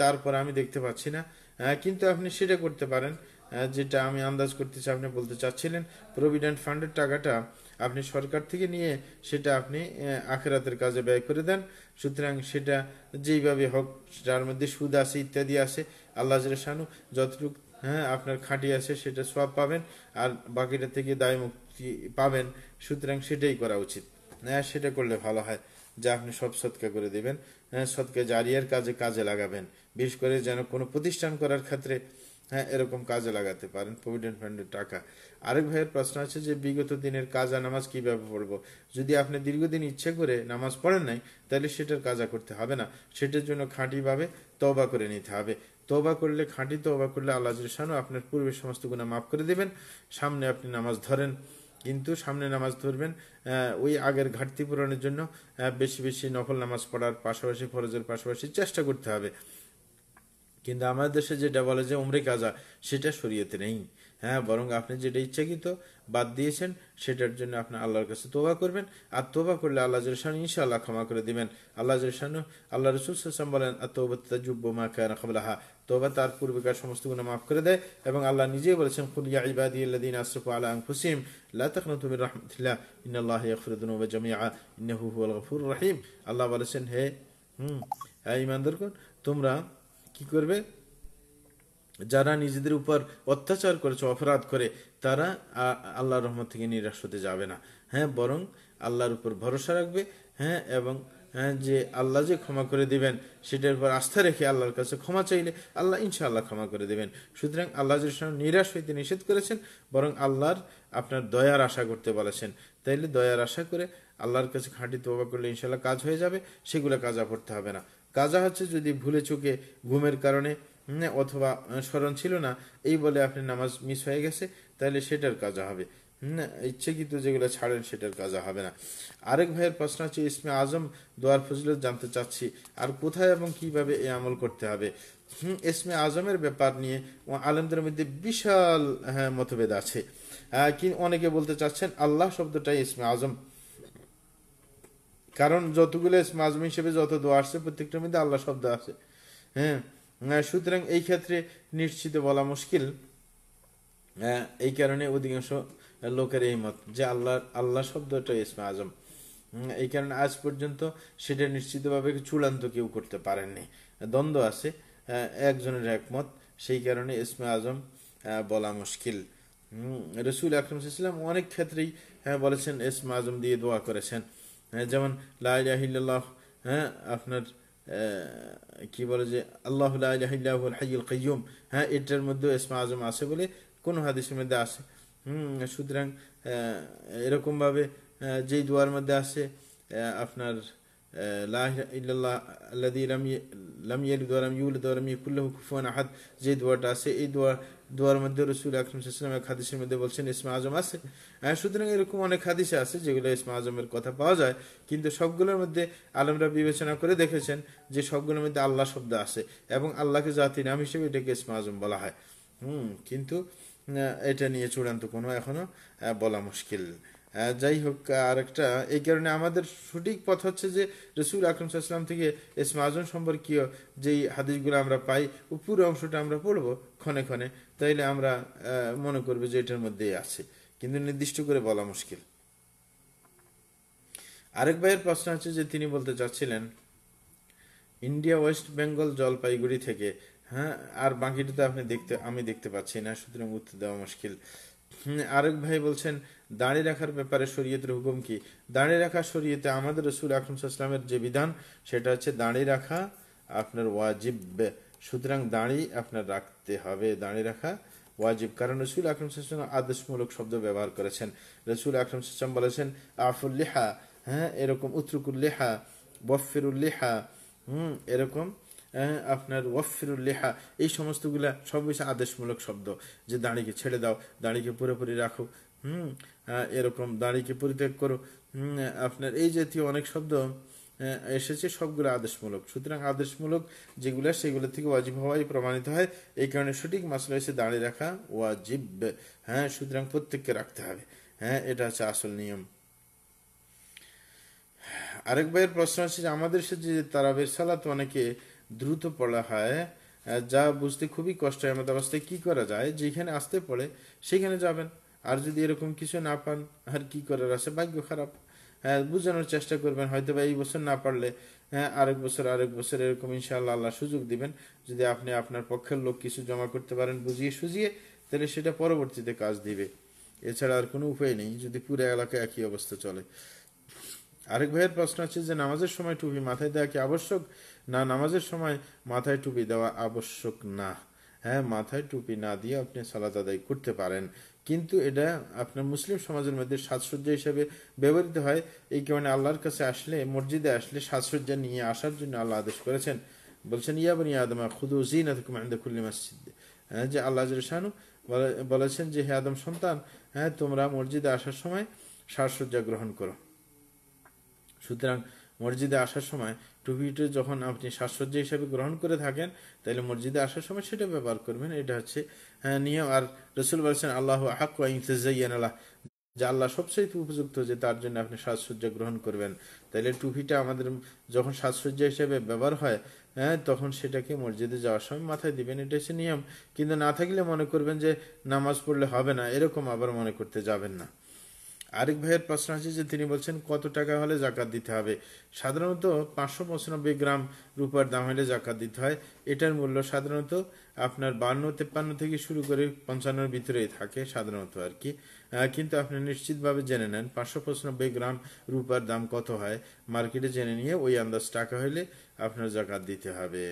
তারপর আমি দেখতে পাচ্ছি না হ্যাঁ, কিন্তু আপনি সেটা করতে পারেন হ্যাঁ, যেটা আমি আন্দাজ করতেছি আপনি বলতে চাচ্ছিলেন প্রভিডেন্ট ফান্ডের টাকাটা আপনি সরকার থেকে নিয়ে সেটা আপনি আখেরাতের কাজে ব্যয় করে দেন সুতরাং সেটা যেইভাবে হোক যার মধ্যে সুদ আছে ইত্যাদি আছে আল্লাহ শানু যতটুকু হ্যাঁ আপনার খাঁটি আছে সেটা সব পাবেন আর বাকিটা থেকে দায় মুক্তি পাবেন সুতরাং সেটাই করা উচিত হ্যাঁ সেটা করলে ভালো হয় যা আপনি সব সৎকা করে দেবেন হ্যাঁ সৎকা জারিয়ার কাজে কাজে লাগাবেন বিশেষ করে যেন কোনো প্রতিষ্ঠান করার ক্ষেত্রে হ্যাঁ এরকম কাজে লাগাতে পারেন প্রভিডেন্ট ফান্ডের টাকা আরেক ভাইয়ের প্রশ্ন আছে যে বিগত দিনের কাজা নামাজ কিভাবে পড়বো যদি আপনি দীর্ঘদিন ইচ্ছে করে নামাজ পড়েন নাই তাহলে সেটার কাজা করতে হবে না সেটার জন্য খাঁটিভাবে তবা করে নিতে হবে তৌবা করলে খাঁটি তোবা করলে আল্লাহ শানু আপনার পূর্বের সমস্ত গুণা মাফ করে দেবেন সামনে আপনি নামাজ ধরেন কিন্তু সামনে নামাজ ধরবেন ওই আগের ঘাটতি পূরণের জন্য বেশি বেশি নকল নামাজ পড়ার পাশাপাশি ফরজের পাশাপাশি চেষ্টা করতে হবে কিন্তু আমাদের দেশে যেটা বলে যে উমরে কাজা সেটা শরীয়তে নেই হ্যাঁ বরং আপনি যেটা ইচ্ছাকৃত বাদ দিয়েছেন সেটার জন্য আপনি আল্লাহর কাছে তোবা করবেন আর তোবা করলে আল্লাহ জলসান ইনশাল্লাহ ক্ষমা করে দিবেন আল্লাহ জলসান আল্লাহ রসুল সাল্লাম বলেন আতবাত্তাজুব্ব মা কানা কবলাহা তোবা তার পূর্বেকার সমস্ত গুণ মাফ করে দেয় এবং আল্লাহ নিজেই বলেছেন খুলিয়া ইবাদি আল্লাদিন আশরাফু আলা আনফুসিহিম লা তাকনাতু মির আল্লাহ ইন্নাল্লাহ রহিম আল্লাহ বলেছেন হে হুম হ্যাঁ দরকুন তোমরা কি করবে যারা নিজেদের উপর অত্যাচার করেছে অপরাধ করে তারা আল্লাহর রহমত থেকে নিরাশ হতে যাবে না হ্যাঁ বরং আল্লাহর উপর ভরসা রাখবে হ্যাঁ এবং হ্যাঁ যে আল্লাহ যে ক্ষমা করে দিবেন সেটার উপর আস্থা রেখে আল্লাহর কাছে ক্ষমা চাইলে আল্লাহ আল্লাহ ক্ষমা করে দেবেন সুতরাং আল্লাহ সঙ্গে নিরাশ হইতে নিষেধ করেছেন বরং আল্লাহর আপনার দয়ার আশা করতে বলেছেন তাইলে দয়ার আশা করে আল্লাহর কাছে খাঁটি তোবা করলে ইনশাল্লাহ কাজ হয়ে যাবে সেগুলো কাজা করতে হবে না কাজা হচ্ছে যদি ভুলে চোখে ঘুমের কারণে অথবা স্মরণ ছিল না এই বলে আপনি নামাজ মিস হয়ে গেছে তাহলে সেটার কাজ হবে ইচ্ছাকৃত যেগুলো ছাড়েন সেটার কাজ হবে না আরেক ভাইয়ের প্রশ্ন হচ্ছে ইসমে আজম দোয়ার ফজিলত জানতে চাচ্ছি আর কোথায় এবং কিভাবে এই আমল করতে হবে ইসমে আজমের ব্যাপার নিয়ে আলমদের মধ্যে বিশাল হ্যাঁ মতভেদ আছে অনেকে বলতে চাচ্ছেন আল্লাহ শব্দটাই ইসমে আজম কারণ যতগুলো ইসমে আজম হিসেবে যত দোয়া আসছে প্রত্যেকটার মধ্যে আল্লাহ শব্দ আছে হ্যাঁ হ্যাঁ, সুতরাং এই ক্ষেত্রে নিশ্চিত বলা মুশকিল হ্যাঁ, এই কারণে অধিকাংশ লোকের এই মত যে আল্লাহ আল্লাহ শব্দটা ইসমা আজম হ্যাঁ, এই কারণে আজ পর্যন্ত সেটা নিশ্চিতভাবে চূড়ান্ত কেউ করতে পারেননি দ্বন্দ্ব আছে একজনের একমত সেই কারণে ইসমা আজম বলা মুশকিল রসুল আকরমসাল্লাম অনেক ক্ষেত্রেই বলেছেন ইসমা আজম দিয়ে দোয়া করেছেন যেমন লাহ হ্যাঁ আপনার কি বলে যে আল্লাহ আল্লাহুল হাইল কাইয়ুম হ্যাঁ এটার মধ্যে ইসমা আজম আছে বলে কোনো হাদিসের মধ্যে আছে হুম সুতরাং এরকমভাবে যেই দোয়ার মধ্যে আছে আপনার লাম ইউল দোয়ারাম ইউল দোয়ারাম ইকুল্লাহ কুফুয়ান আহাদ যে দোয়াটা আছে এই দোয়া দোয়ার মধ্যে রসুল আকরমসাল্লামের হাদিসের মধ্যে বলছেন ইসমা আজম আছে হ্যাঁ, সুতরাং এরকম অনেক হাদিসে আছে যেগুলো ইসমা আজমের কথা পাওয়া যায় কিন্তু সবগুলোর মধ্যে আলমরা বিবেচনা করে দেখেছেন যে সবগুলোর মধ্যে আল্লাহ শব্দ আছে এবং আল্লাহকে জাতি নাম হিসেবে এটাকে ইসমা আজম বলা হয় হুম কিন্তু এটা নিয়ে চূড়ান্ত কোনো এখনো বলা মুশকিল হ্যাঁ, যাই হোক আরেকটা এই কারণে আমাদের সঠিক পথ হচ্ছে যে রসুল আকরম সাল্লাম থেকে ইসমা আজম সম্পর্কীয় যেই হাদিসগুলো আমরা পাই ও পুরো অংশটা আমরা পড়বো ক্ষণে ক্ষণে তাইলে আমরা মনে করবো যে এটার মধ্যেই আছে কিন্তু নির্দিষ্ট করে বলা মুশকিল আরেক ভাইয়ের প্রশ্ন আছে যে তিনি বলতে চাচ্ছিলেন ইন্ডিয়া ওয়েস্ট বেঙ্গল জলপাইগুড়ি থেকে হ্যাঁ আর বাকিটা তো আপনি দেখতে আমি দেখতে পাচ্ছি না সুতরাং উত্তর দেওয়া মুশকিল আরেক ভাই বলছেন দাঁড়িয়ে রাখার ব্যাপারে শরীয়তের হুকুম কি দাঁড়িয়ে রাখা শরীয়তে আমাদের রসুল আকরমসাল্লামের যে বিধান সেটা হচ্ছে দাঁড়িয়ে রাখা আপনার ওয়াজিব সুতরাং দাঁড়িয়ে আপনার রাখতে হবে দাঁড়িয়ে রাখা ওয়াজিব কারণ রসুল আকরম সাল্লাম আদেশমূলক শব্দ ব্যবহার করেছেন রসুল আকরম সাল্লাম বলেছেন আফুল্লিহা হ্যাঁ এরকম উত্রুকুল্লিহা বফিরুল্লিহা হুম এরকম হ্যাঁ, আপনার ওয়াফিরুল লেহা এই সমস্তগুলা সব বেশি আদেশমূলক শব্দ যে দাঁড়িকে ছেড়ে দাও দাঁড়িকে পুরোপুরি রাখো হুম এরকম দাঁড়িকে পরিত্যাগ করো আপনার এই জাতীয় অনেক শব্দ এসেছে সবগুলো আদেশমূলক সুতরাং আদেশমূলক যেগুলো সেগুলো থেকে ওয়াজিব হওয়াই প্রমাণিত হয় এই কারণে সঠিক মাসলা এসে দাঁড়িয়ে রাখা ওয়াজিব হ্যাঁ সুতরাং প্রত্যেককে রাখতে হবে হ্যাঁ এটা হচ্ছে আসল নিয়ম আরেক ভাইয়ের প্রশ্ন আছে যে আমাদের সাথে যে তারাবের সালাত অনেকে দ্রুত পড়া হয় যা বুঝতে খুবই কষ্ট হয় আমাদের অবস্থায় কী করা যায় যেখানে আসতে পড়ে সেখানে যাবেন আর যদি এরকম কিছু না পান আর কি করার আছে ভাগ্য খারাপ হ্যাঁ বোঝানোর চেষ্টা করবেন হয়তো বা এই বছর না পারলে হ্যাঁ আরেক বছর আরেক বছর এরকম ইনশাল্লাহ আল্লাহ সুযোগ দিবেন যদি আপনি আপনার পক্ষের লোক কিছু জমা করতে পারেন বুঝিয়ে সুজিয়ে তাহলে সেটা পরবর্তীতে কাজ দিবে এছাড়া আর কোনো উপায় নেই যদি পুরো এলাকায় একই অবস্থা চলে আরেক ভাইয়ের প্রশ্ন আছে যে নামাজের সময় টুপি মাথায় দেওয়া কি আবশ্যক না নামাজের সময় মাথায় টুপি দেওয়া আবশ্যক না হ্যাঁ মাথায় টুপি না দিয়ে আপনি সালাদ আদায় করতে পারেন কিন্তু এটা আপনার মুসলিম সমাজের মধ্যে সাজসজ্জা হিসেবে ব্যবহৃত হয় এই কারণে আল্লাহর কাছে আসলে মসজিদে আসলে সাজসজ্জা নিয়ে আসার জন্য আল্লাহ আদেশ করেছেন বলছেন ইয়াবানি আদমা খুদু জিনাতকুম খুল্লি মসজিদ হ্যাঁ যে আল্লাহ শাহানু বলেছেন যে হে আদম সন্তান হ্যাঁ তোমরা মসজিদে আসার সময় সাজসজ্জা গ্রহণ করো সুতরাং মসজিদে আসার সময় টুপিটা যখন আপনি সাজসজ্জা হিসাবে গ্রহণ করে থাকেন তাহলে মসজিদে আসার সময় সেটা ব্যবহার করবেন এটা হচ্ছে হ্যাঁ, নিয়ম আর রসুল বলছেন আল্লাহ হাক ইমতেজাইয়ান আল্লাহ যা আল্লাহ সবচেয়ে উপযুক্ত যে তার জন্য আপনি সাজসজ্জা গ্রহণ করবেন তাহলে টুপিটা আমাদের যখন সাজসজ্জা হিসাবে ব্যবহার হয় হ্যাঁ তখন সেটাকে মসজিদে যাওয়ার সময় মাথায় দিবেন এটা হচ্ছে নিয়ম কিন্তু না থাকলে মনে করবেন যে নামাজ পড়লে হবে না এরকম আবার মনে করতে যাবেন না আরেক ভাইয়ের প্রশ্ন আছে যে তিনি বলছেন কত টাকা হলে জাকাত দিতে হবে সাধারণত পাঁচশো পঁচানব্বই গ্রাম রূপার দাম হলে জাকাত দিতে হয় এটার মূল্য সাধারণত আপনার বান্ন তেপ্পান্ন থেকে শুরু করে পঞ্চান্নর ভিতরেই থাকে সাধারণত আর কি কিন্তু আপনি নিশ্চিতভাবে জেনে নেন পাঁচশো পঁচানব্বই গ্রাম রূপার দাম কত হয় মার্কেটে জেনে নিয়ে ওই আন্দাজ টাকা হলে আপনার জাকাত দিতে হবে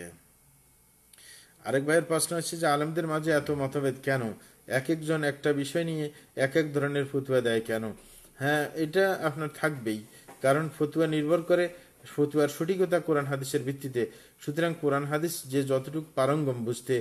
আরেক ভাইয়ের প্রশ্ন হচ্ছে যে আলমদের মাঝে এত মতভেদ কেন এক একজন একটা বিষয় নিয়ে এক এক ধরনের ফুতুয়া দেয় কেন হ্যাঁ এটা আপনার থাকবেই কারণ ফতুয়া নির্ভর করে ফতুয়ার সঠিকতা কোরআন হাদিসের ভিত্তিতে সুতরাং কোরআন হাদিস যে যতটুকু পারঙ্গম বুঝতে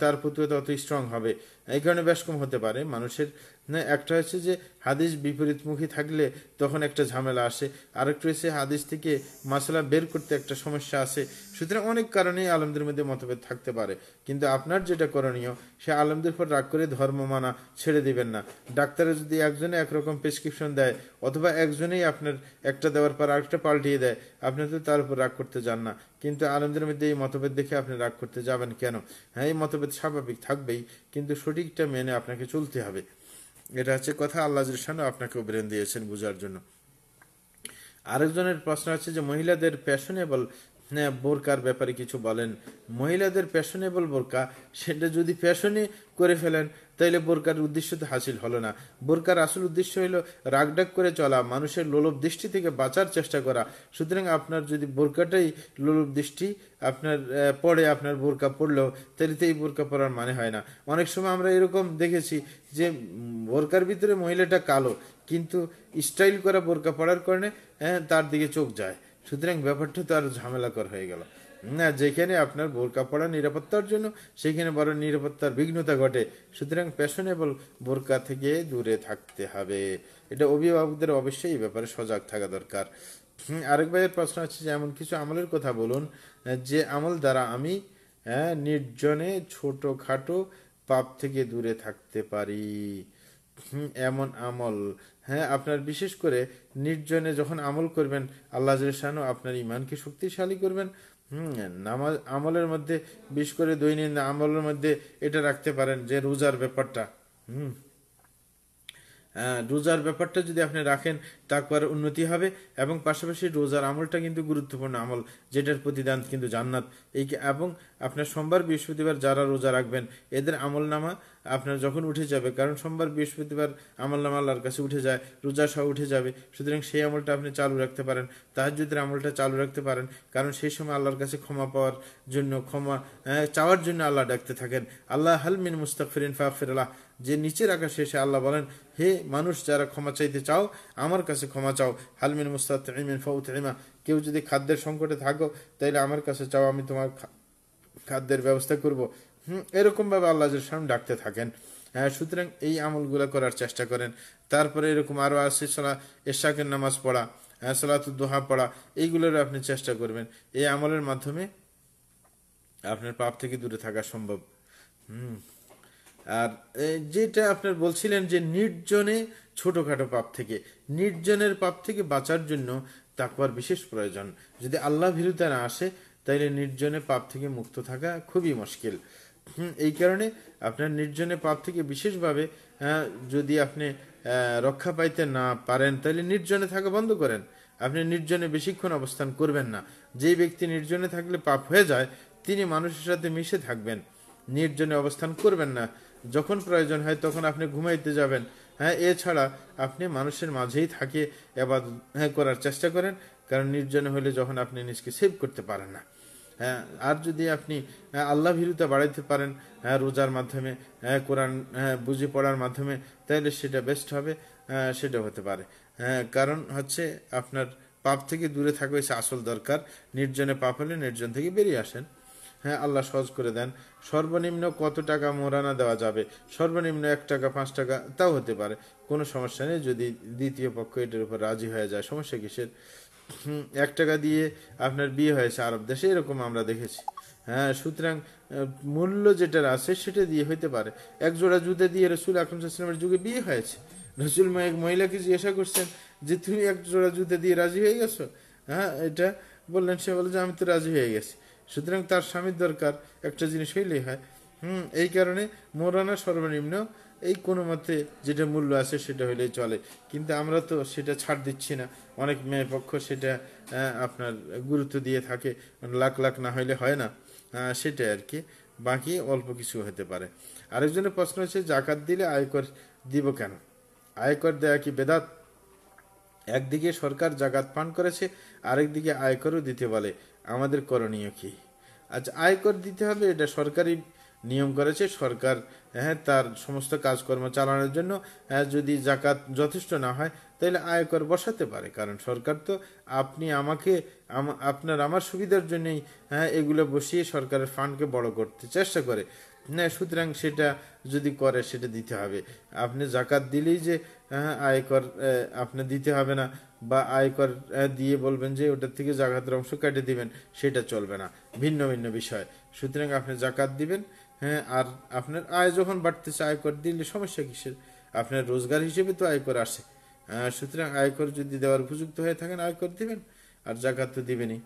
তার ফতুয়া তত স্ট্রং হবে এই কারণে কম হতে পারে মানুষের না একটা হচ্ছে যে হাদিস বিপরীতমুখী থাকলে তখন একটা ঝামেলা আসে আরেকটা হচ্ছে হাদিস থেকে মাসলা বের করতে একটা সমস্যা আসে সুতরাং অনেক কারণেই আলমদের মধ্যে মতভেদ থাকতে পারে কিন্তু আপনার যেটা করণীয় সে আলমদের পর রাগ করে ধর্ম মানা ছেড়ে দিবেন না ডাক্তারে যদি একজনে একরকম প্রেসক্রিপশন দেয় অথবা একজনেই আপনার একটা দেওয়ার পর আরেকটা পাল্টিয়ে দেয় আপনি তো তার উপর রাগ করতে যান না কিন্তু আলমদের মধ্যে এই মতভেদ দেখে আপনি রাগ করতে যাবেন কেন হ্যাঁ এই মতভেদ স্বাভাবিক থাকবেই কিন্তু সঠিক দিকটা মেনে আপনাকে চলতে হবে এটা হচ্ছে কথা আল্লাহ জিরসানও আপনাকে ব্রেন দিয়েছেন বোঝার জন্য আরেকজনের প্রশ্ন আছে যে মহিলাদের প্যাশনেবল হ্যাঁ বোরকার ব্যাপারে কিছু বলেন মহিলাদের প্যাশনেবল বোরকা সেটা যদি প্যাশনে করে ফেলেন তাইলে বোরকার উদ্দেশ্য তো হাসিল হলো না বোরকার আসল উদ্দেশ্য হলো রাগডাক করে চলা মানুষের লোলভ দৃষ্টি থেকে বাঁচার চেষ্টা করা সুতরাং আপনার যদি বোরকাটাই লোলভ দৃষ্টি আপনার পড়ে আপনার বোরকা পড়লেও তাহলে তো এই বোরকা পড়ার মানে হয় না অনেক সময় আমরা এরকম দেখেছি যে বোরকার ভিতরে মহিলাটা কালো কিন্তু স্টাইল করা বোরকা পড়ার কারণে তার দিকে চোখ যায় সুতরাং ব্যাপারটা তো আরো ঝামেলাকর হয়ে গেল না যেখানে আপনার বোরকা পড়া নিরাপত্তার জন্য সেখানে বড় নিরাপত্তার বিঘ্নতা ঘটে সুতরাং প্যাশনেবল বোরকা থেকে দূরে থাকতে হবে এটা অভিভাবকদের অবশ্যই এই ব্যাপারে সজাগ থাকা দরকার আরেক ভাইয়ের প্রশ্ন আছে যে এমন কিছু আমলের কথা বলুন যে আমল দ্বারা আমি নির্জনে ছোটোখাটো পাপ থেকে দূরে থাকতে পারি এমন আমল হ্যাঁ আপনার বিশেষ করে নির্জনে যখন আমল করবেন আল্লাহ আপনার ইমানকে শক্তিশালী করবেন হুম নামাজ আমলের মধ্যে বিশেষ করে দৈনন্দিন আমলের মধ্যে এটা রাখতে পারেন যে রোজার ব্যাপারটা হুম রোজার ব্যাপারটা যদি আপনি রাখেন তারপর উন্নতি হবে এবং পাশাপাশি রোজার আমলটা কিন্তু গুরুত্বপূর্ণ আমল যেটার প্রতিদান কিন্তু জান্নাত এই এবং আপনার সোমবার বৃহস্পতিবার যারা রোজা রাখবেন এদের আমল নামা আপনার যখন উঠে যাবে কারণ সোমবার বৃহস্পতিবার আমল আল্লাহর কাছে উঠে যায় রোজা সহ উঠে যাবে সুতরাং সেই আমলটা আপনি চালু রাখতে পারেন তাহাজুদের আমলটা চালু রাখতে পারেন কারণ সেই সময় আল্লাহর কাছে ক্ষমা পাওয়ার জন্য ক্ষমা চাওয়ার জন্য আল্লাহ ডাকতে থাকেন আল্লাহ হালমিন মুস্তাকফিরিন ফাফিরাল্লাহ যে নিচের আকাশে শেষে আল্লাহ বলেন হে মানুষ যারা ক্ষমা চাইতে চাও আমার কাছে ক্ষমা চাও হালমিন মুস্তাকিমিন ফাউতিমা কেউ যদি খাদ্যের সংকটে থাকো তাহলে আমার কাছে চাও আমি তোমার খাদ্যের ব্যবস্থা করবো এরকম ভাবে আল্লাহ সালাম ডাকতে থাকেন হ্যাঁ, সুতরাং এই আমলগুলো করার চেষ্টা করেন তারপরে এরকম আরো আসছে সোলা এশাকের নামাজ পড়া হ্যাঁ দোহা পড়া এইগুলোর আপনি চেষ্টা করবেন এই আমলের মাধ্যমে আপনার পাপ থেকে দূরে থাকা সম্ভব হুম আর যেটা আপনার বলছিলেন যে নির্জনে ছোটখাটো পাপ থেকে নির্জনের পাপ থেকে বাঁচার জন্য তাকবার বিশেষ প্রয়োজন যদি আল্লাহ ভীরুতা না আসে তাইলে নির্জনে পাপ থেকে মুক্ত থাকা খুবই মুশকিল এই কারণে আপনার নির্জনে পাপ থেকে বিশেষভাবে হ্যাঁ, যদি আপনি রক্ষা পাইতে না পারেন তাহলে নির্জনে থাকা বন্ধ করেন আপনি নির্জনে বেশিক্ষণ অবস্থান করবেন না যে ব্যক্তি নির্জনে থাকলে পাপ হয়ে যায় তিনি মানুষের সাথে মিশে থাকবেন নির্জনে অবস্থান করবেন না যখন প্রয়োজন হয় তখন আপনি ঘুমাইতে যাবেন হ্যাঁ এছাড়া আপনি মানুষের মাঝেই থাকে এবার হ্যাঁ, করার চেষ্টা করেন কারণ নির্জনে হলে যখন আপনি নিজকে সেভ করতে পারেন না হ্যাঁ, আর যদি আপনি হ্যাঁ, আল্লাহ ভীরুতা বাড়াইতে পারেন হ্যাঁ, রোজার মাধ্যমে কোরআন বুঝে পড়ার মাধ্যমে তাহলে সেটা বেস্ট হবে সেটা হতে পারে কারণ হচ্ছে আপনার পাপ থেকে দূরে থাকা হয়েছে আসল দরকার নির্জনে পাপ হলে নির্জন থেকে বেরিয়ে আসেন হ্যাঁ আল্লাহ সহজ করে দেন সর্বনিম্ন কত টাকা মোরানা দেওয়া যাবে সর্বনিম্ন এক টাকা পাঁচ টাকা তাও হতে পারে কোনো সমস্যা নেই যদি দ্বিতীয় পক্ষ এটার উপর রাজি হয়ে যায় সমস্যা কিসের এক টাকা দিয়ে আপনার বিয়ে হয়েছে আরব দেশে এরকম আমরা দেখেছি হ্যাঁ সুতরাং মূল্য যেটার আছে সেটা দিয়ে হইতে পারে এক জোড়া জুতে দিয়ে রসুল আকরমসাল্লামের যুগে বিয়ে হয়েছে রসুল এক মহিলাকে জিজ্ঞাসা করছেন যে তুমি এক জোড়া জুতে দিয়ে রাজি হয়ে গেছো হ্যাঁ এটা বললেন সে বলে যে আমি তো রাজি হয়ে গেছি সুতরাং তার স্বামীর দরকার একটা জিনিস হইলেই হয় হুম এই কারণে মোরানা সর্বনিম্ন এই কোনো মতে যেটা মূল্য আছে সেটা হলেই চলে কিন্তু আমরা তো সেটা ছাড় দিচ্ছি না অনেক মেয়ে পক্ষ সেটা আপনার গুরুত্ব দিয়ে থাকে লাখ লাখ না হইলে হয় না সেটা আর কি বাকি অল্প কিছু হতে পারে আরেকজনের প্রশ্ন হচ্ছে জাকাত দিলে আয়কর দিব কেন আয়কর দেয়া কি বেদাত একদিকে সরকার জাকাত পান করেছে আরেকদিকে আয়করও দিতে বলে আমাদের করণীয় কি আচ্ছা আয়কর দিতে হবে এটা সরকারি নিয়ম করেছে সরকার হ্যাঁ তার সমস্ত কাজকর্ম চালানোর জন্য যদি জাকাত যথেষ্ট না হয় তাহলে আয়কর বসাতে পারে কারণ সরকার তো আপনি আমাকে আপনার আমার সুবিধার জন্যই হ্যাঁ এগুলো বসিয়ে সরকারের ফান্ডকে বড় করতে চেষ্টা করে হ্যাঁ সুতরাং সেটা যদি করে সেটা দিতে হবে আপনি জাকাত দিলেই যে হ্যাঁ আয়কর আপনি দিতে হবে না বা আয়কর দিয়ে বলবেন যে ওটার থেকে জাকাতের অংশ কেটে দিবেন সেটা চলবে না ভিন্ন ভিন্ন বিষয় সুতরাং আপনি জাকাত দিবেন হ্যাঁ আর আপনার আয় যখন বাড়তেছে আয়কর দিলে সমস্যা কিসের আপনার রোজগার হিসেবে তো আয়কর আসে সুতরাং আয়কর যদি দেওয়ার উপযুক্ত হয়ে থাকেন আয়কর দিবেন আর জাকাত তো দিবেনই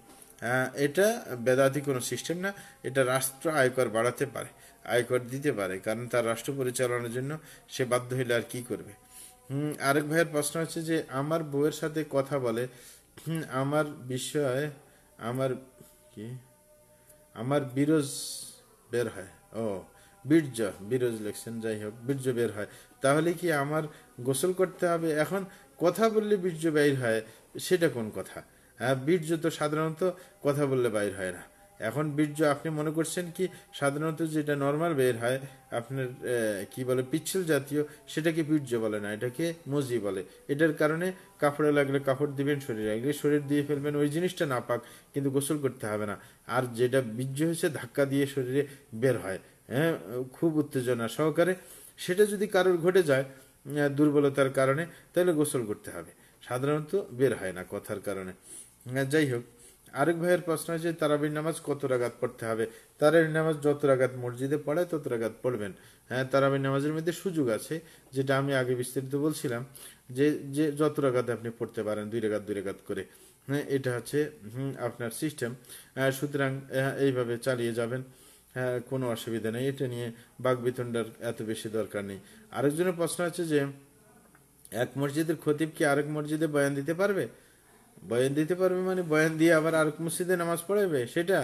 এটা বেদাতি কোনো সিস্টেম না এটা রাষ্ট্র আয়কর বাড়াতে পারে আয়কর দিতে পারে কারণ তার রাষ্ট্র পরিচালনার জন্য সে বাধ্য হইলে আর কি করবে হুম আরেক ভাইয়ের প্রশ্ন হচ্ছে যে আমার বউয়ের সাথে কথা বলে আমার বিষয়ে আমার কি আমার বিরোজ বের হয় ও বীর্য বীরজ লেখছেন যাই হোক বীর্য বের হয় তাহলে কি আমার গোসল করতে হবে এখন কথা বললে বীর্য বের হয় সেটা কোন কথা হ্যাঁ বীর্য তো সাধারণত কথা বললে বাইর হয় না এখন বীর্য আপনি মনে করছেন কি সাধারণত যেটা নর্মাল বের হয় আপনার কি বলে পিচ্ছিল জাতীয় সেটাকে বীর্য বলে না এটাকে মজি বলে এটার কারণে কাপড়ে লাগলে কাপড় দিবেন শরীরে লাগলে শরীর দিয়ে ফেলবেন ওই জিনিসটা না পাক কিন্তু গোসল করতে হবে না আর যেটা বীর্য হয়েছে ধাক্কা দিয়ে শরীরে বের হয় হ্যাঁ খুব উত্তেজনা সহকারে সেটা যদি কারোর ঘটে যায় দুর্বলতার কারণে তাহলে গোসল করতে হবে সাধারণত বের হয় না কথার কারণে যাই হোক আরেক ভাইয়ের প্রশ্ন আছে তারাবির নামাজ কত রাগাত পড়তে হবে তারাবির নামাজ যত রাগাত মসজিদে পড়ে তত রাগাত পড়বেন হ্যাঁ তারাবির নামাজের মধ্যে সুযোগ আছে যেটা আমি আগে বিস্তারিত বলছিলাম যে যে যত রাগাত আপনি পড়তে পারেন দুই রেগাত দুই রেগাত করে হ্যাঁ এটা হচ্ছে আপনার সিস্টেম সুতরাং এইভাবে চালিয়ে যাবেন হ্যাঁ কোনো অসুবিধা নেই এটা নিয়ে বাঘ বিতণ্ডার এত বেশি দরকার নেই আরেকজনের প্রশ্ন আছে যে এক মসজিদের খতিব কি আরেক মসজিদে বয়ান দিতে পারবে বয়ান দিতে পারবে মানে বয়ান দিয়ে আবার আরেক মসজিদে নামাজ পড়াবে সেটা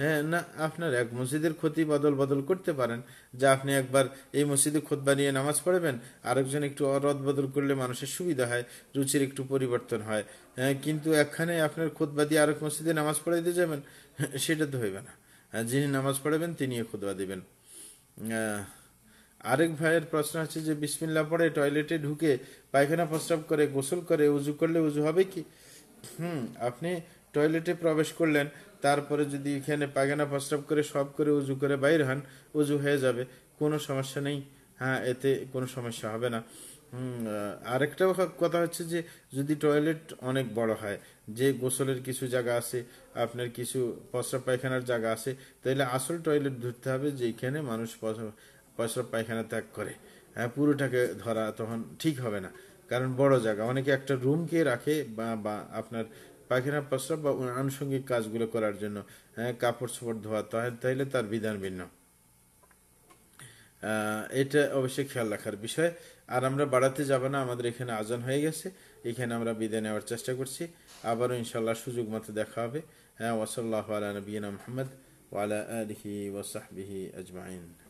হ্যাঁ না আপনার এক মসজিদের ক্ষতি বদল বদল করতে পারেন যা আপনি একবার এই মসজিদে খোদ বানিয়ে নামাজ পড়াবেন আরেকজন একটু অরদ বদল করলে মানুষের সুবিধা হয় রুচির একটু পরিবর্তন হয় হ্যাঁ, কিন্তু একখানে আপনার খোদবা দিয়ে আরেক মসজিদে নামাজ পড়াইতে যাবেন সেটা তো হইবে না হ্যাঁ, যিনি নামাজ পড়াবেন তিনিও খোদবা দিবেন আরেক ভাইয়ের প্রশ্ন হচ্ছে যে বিসমিল্লা পড়ে টয়লেটে ঢুকে পায়খানা প্রস্রাব করে গোসল করে উজু করলে উজু হবে কি হুম আপনি টয়লেটে প্রবেশ করলেন তারপরে যদি এখানে পায়খানা প্রস্রাব করে সব করে উজু করে বাইর হন উজু হয়ে যাবে কোনো সমস্যা নেই হ্যাঁ এতে কোনো সমস্যা হবে না আরেকটা কথা হচ্ছে যে যদি টয়লেট অনেক বড় হয় যে গোসলের কিছু জায়গা আছে আপনার কিছু প্রস্রাব পায়খানার জায়গা আছে তাহলে আসল টয়লেট ধরতে হবে যেখানে মানুষ প্রস্রাব পায়খানা ত্যাগ করে হ্যাঁ পুরোটাকে ধরা তখন ঠিক হবে না কারণ বড় জায়গা অনেকে একটা রুমকে রাখে বা বা আপনার পায়খানা প্রস্রাব বা আনুষঙ্গিক কাজগুলো করার জন্য হ্যাঁ, কাপড় চোপড় ধোয়া তাহলে তার বিধান ভিন্ন এটা অবশ্যই খেয়াল রাখার বিষয় আর আমরা বাড়াতে যাব না আমাদের এখানে আজান হয়ে গেছে এখানে আমরা বিদায় নেওয়ার চেষ্টা করছি আবারও ইনশাল্লাহ সুযোগ মতো দেখা হবে হ্যাঁ ওসল্লাহ আলা নবীনা মোহাম্মদ ওয়ালা আলহি ওসাহবিহি আজমাইন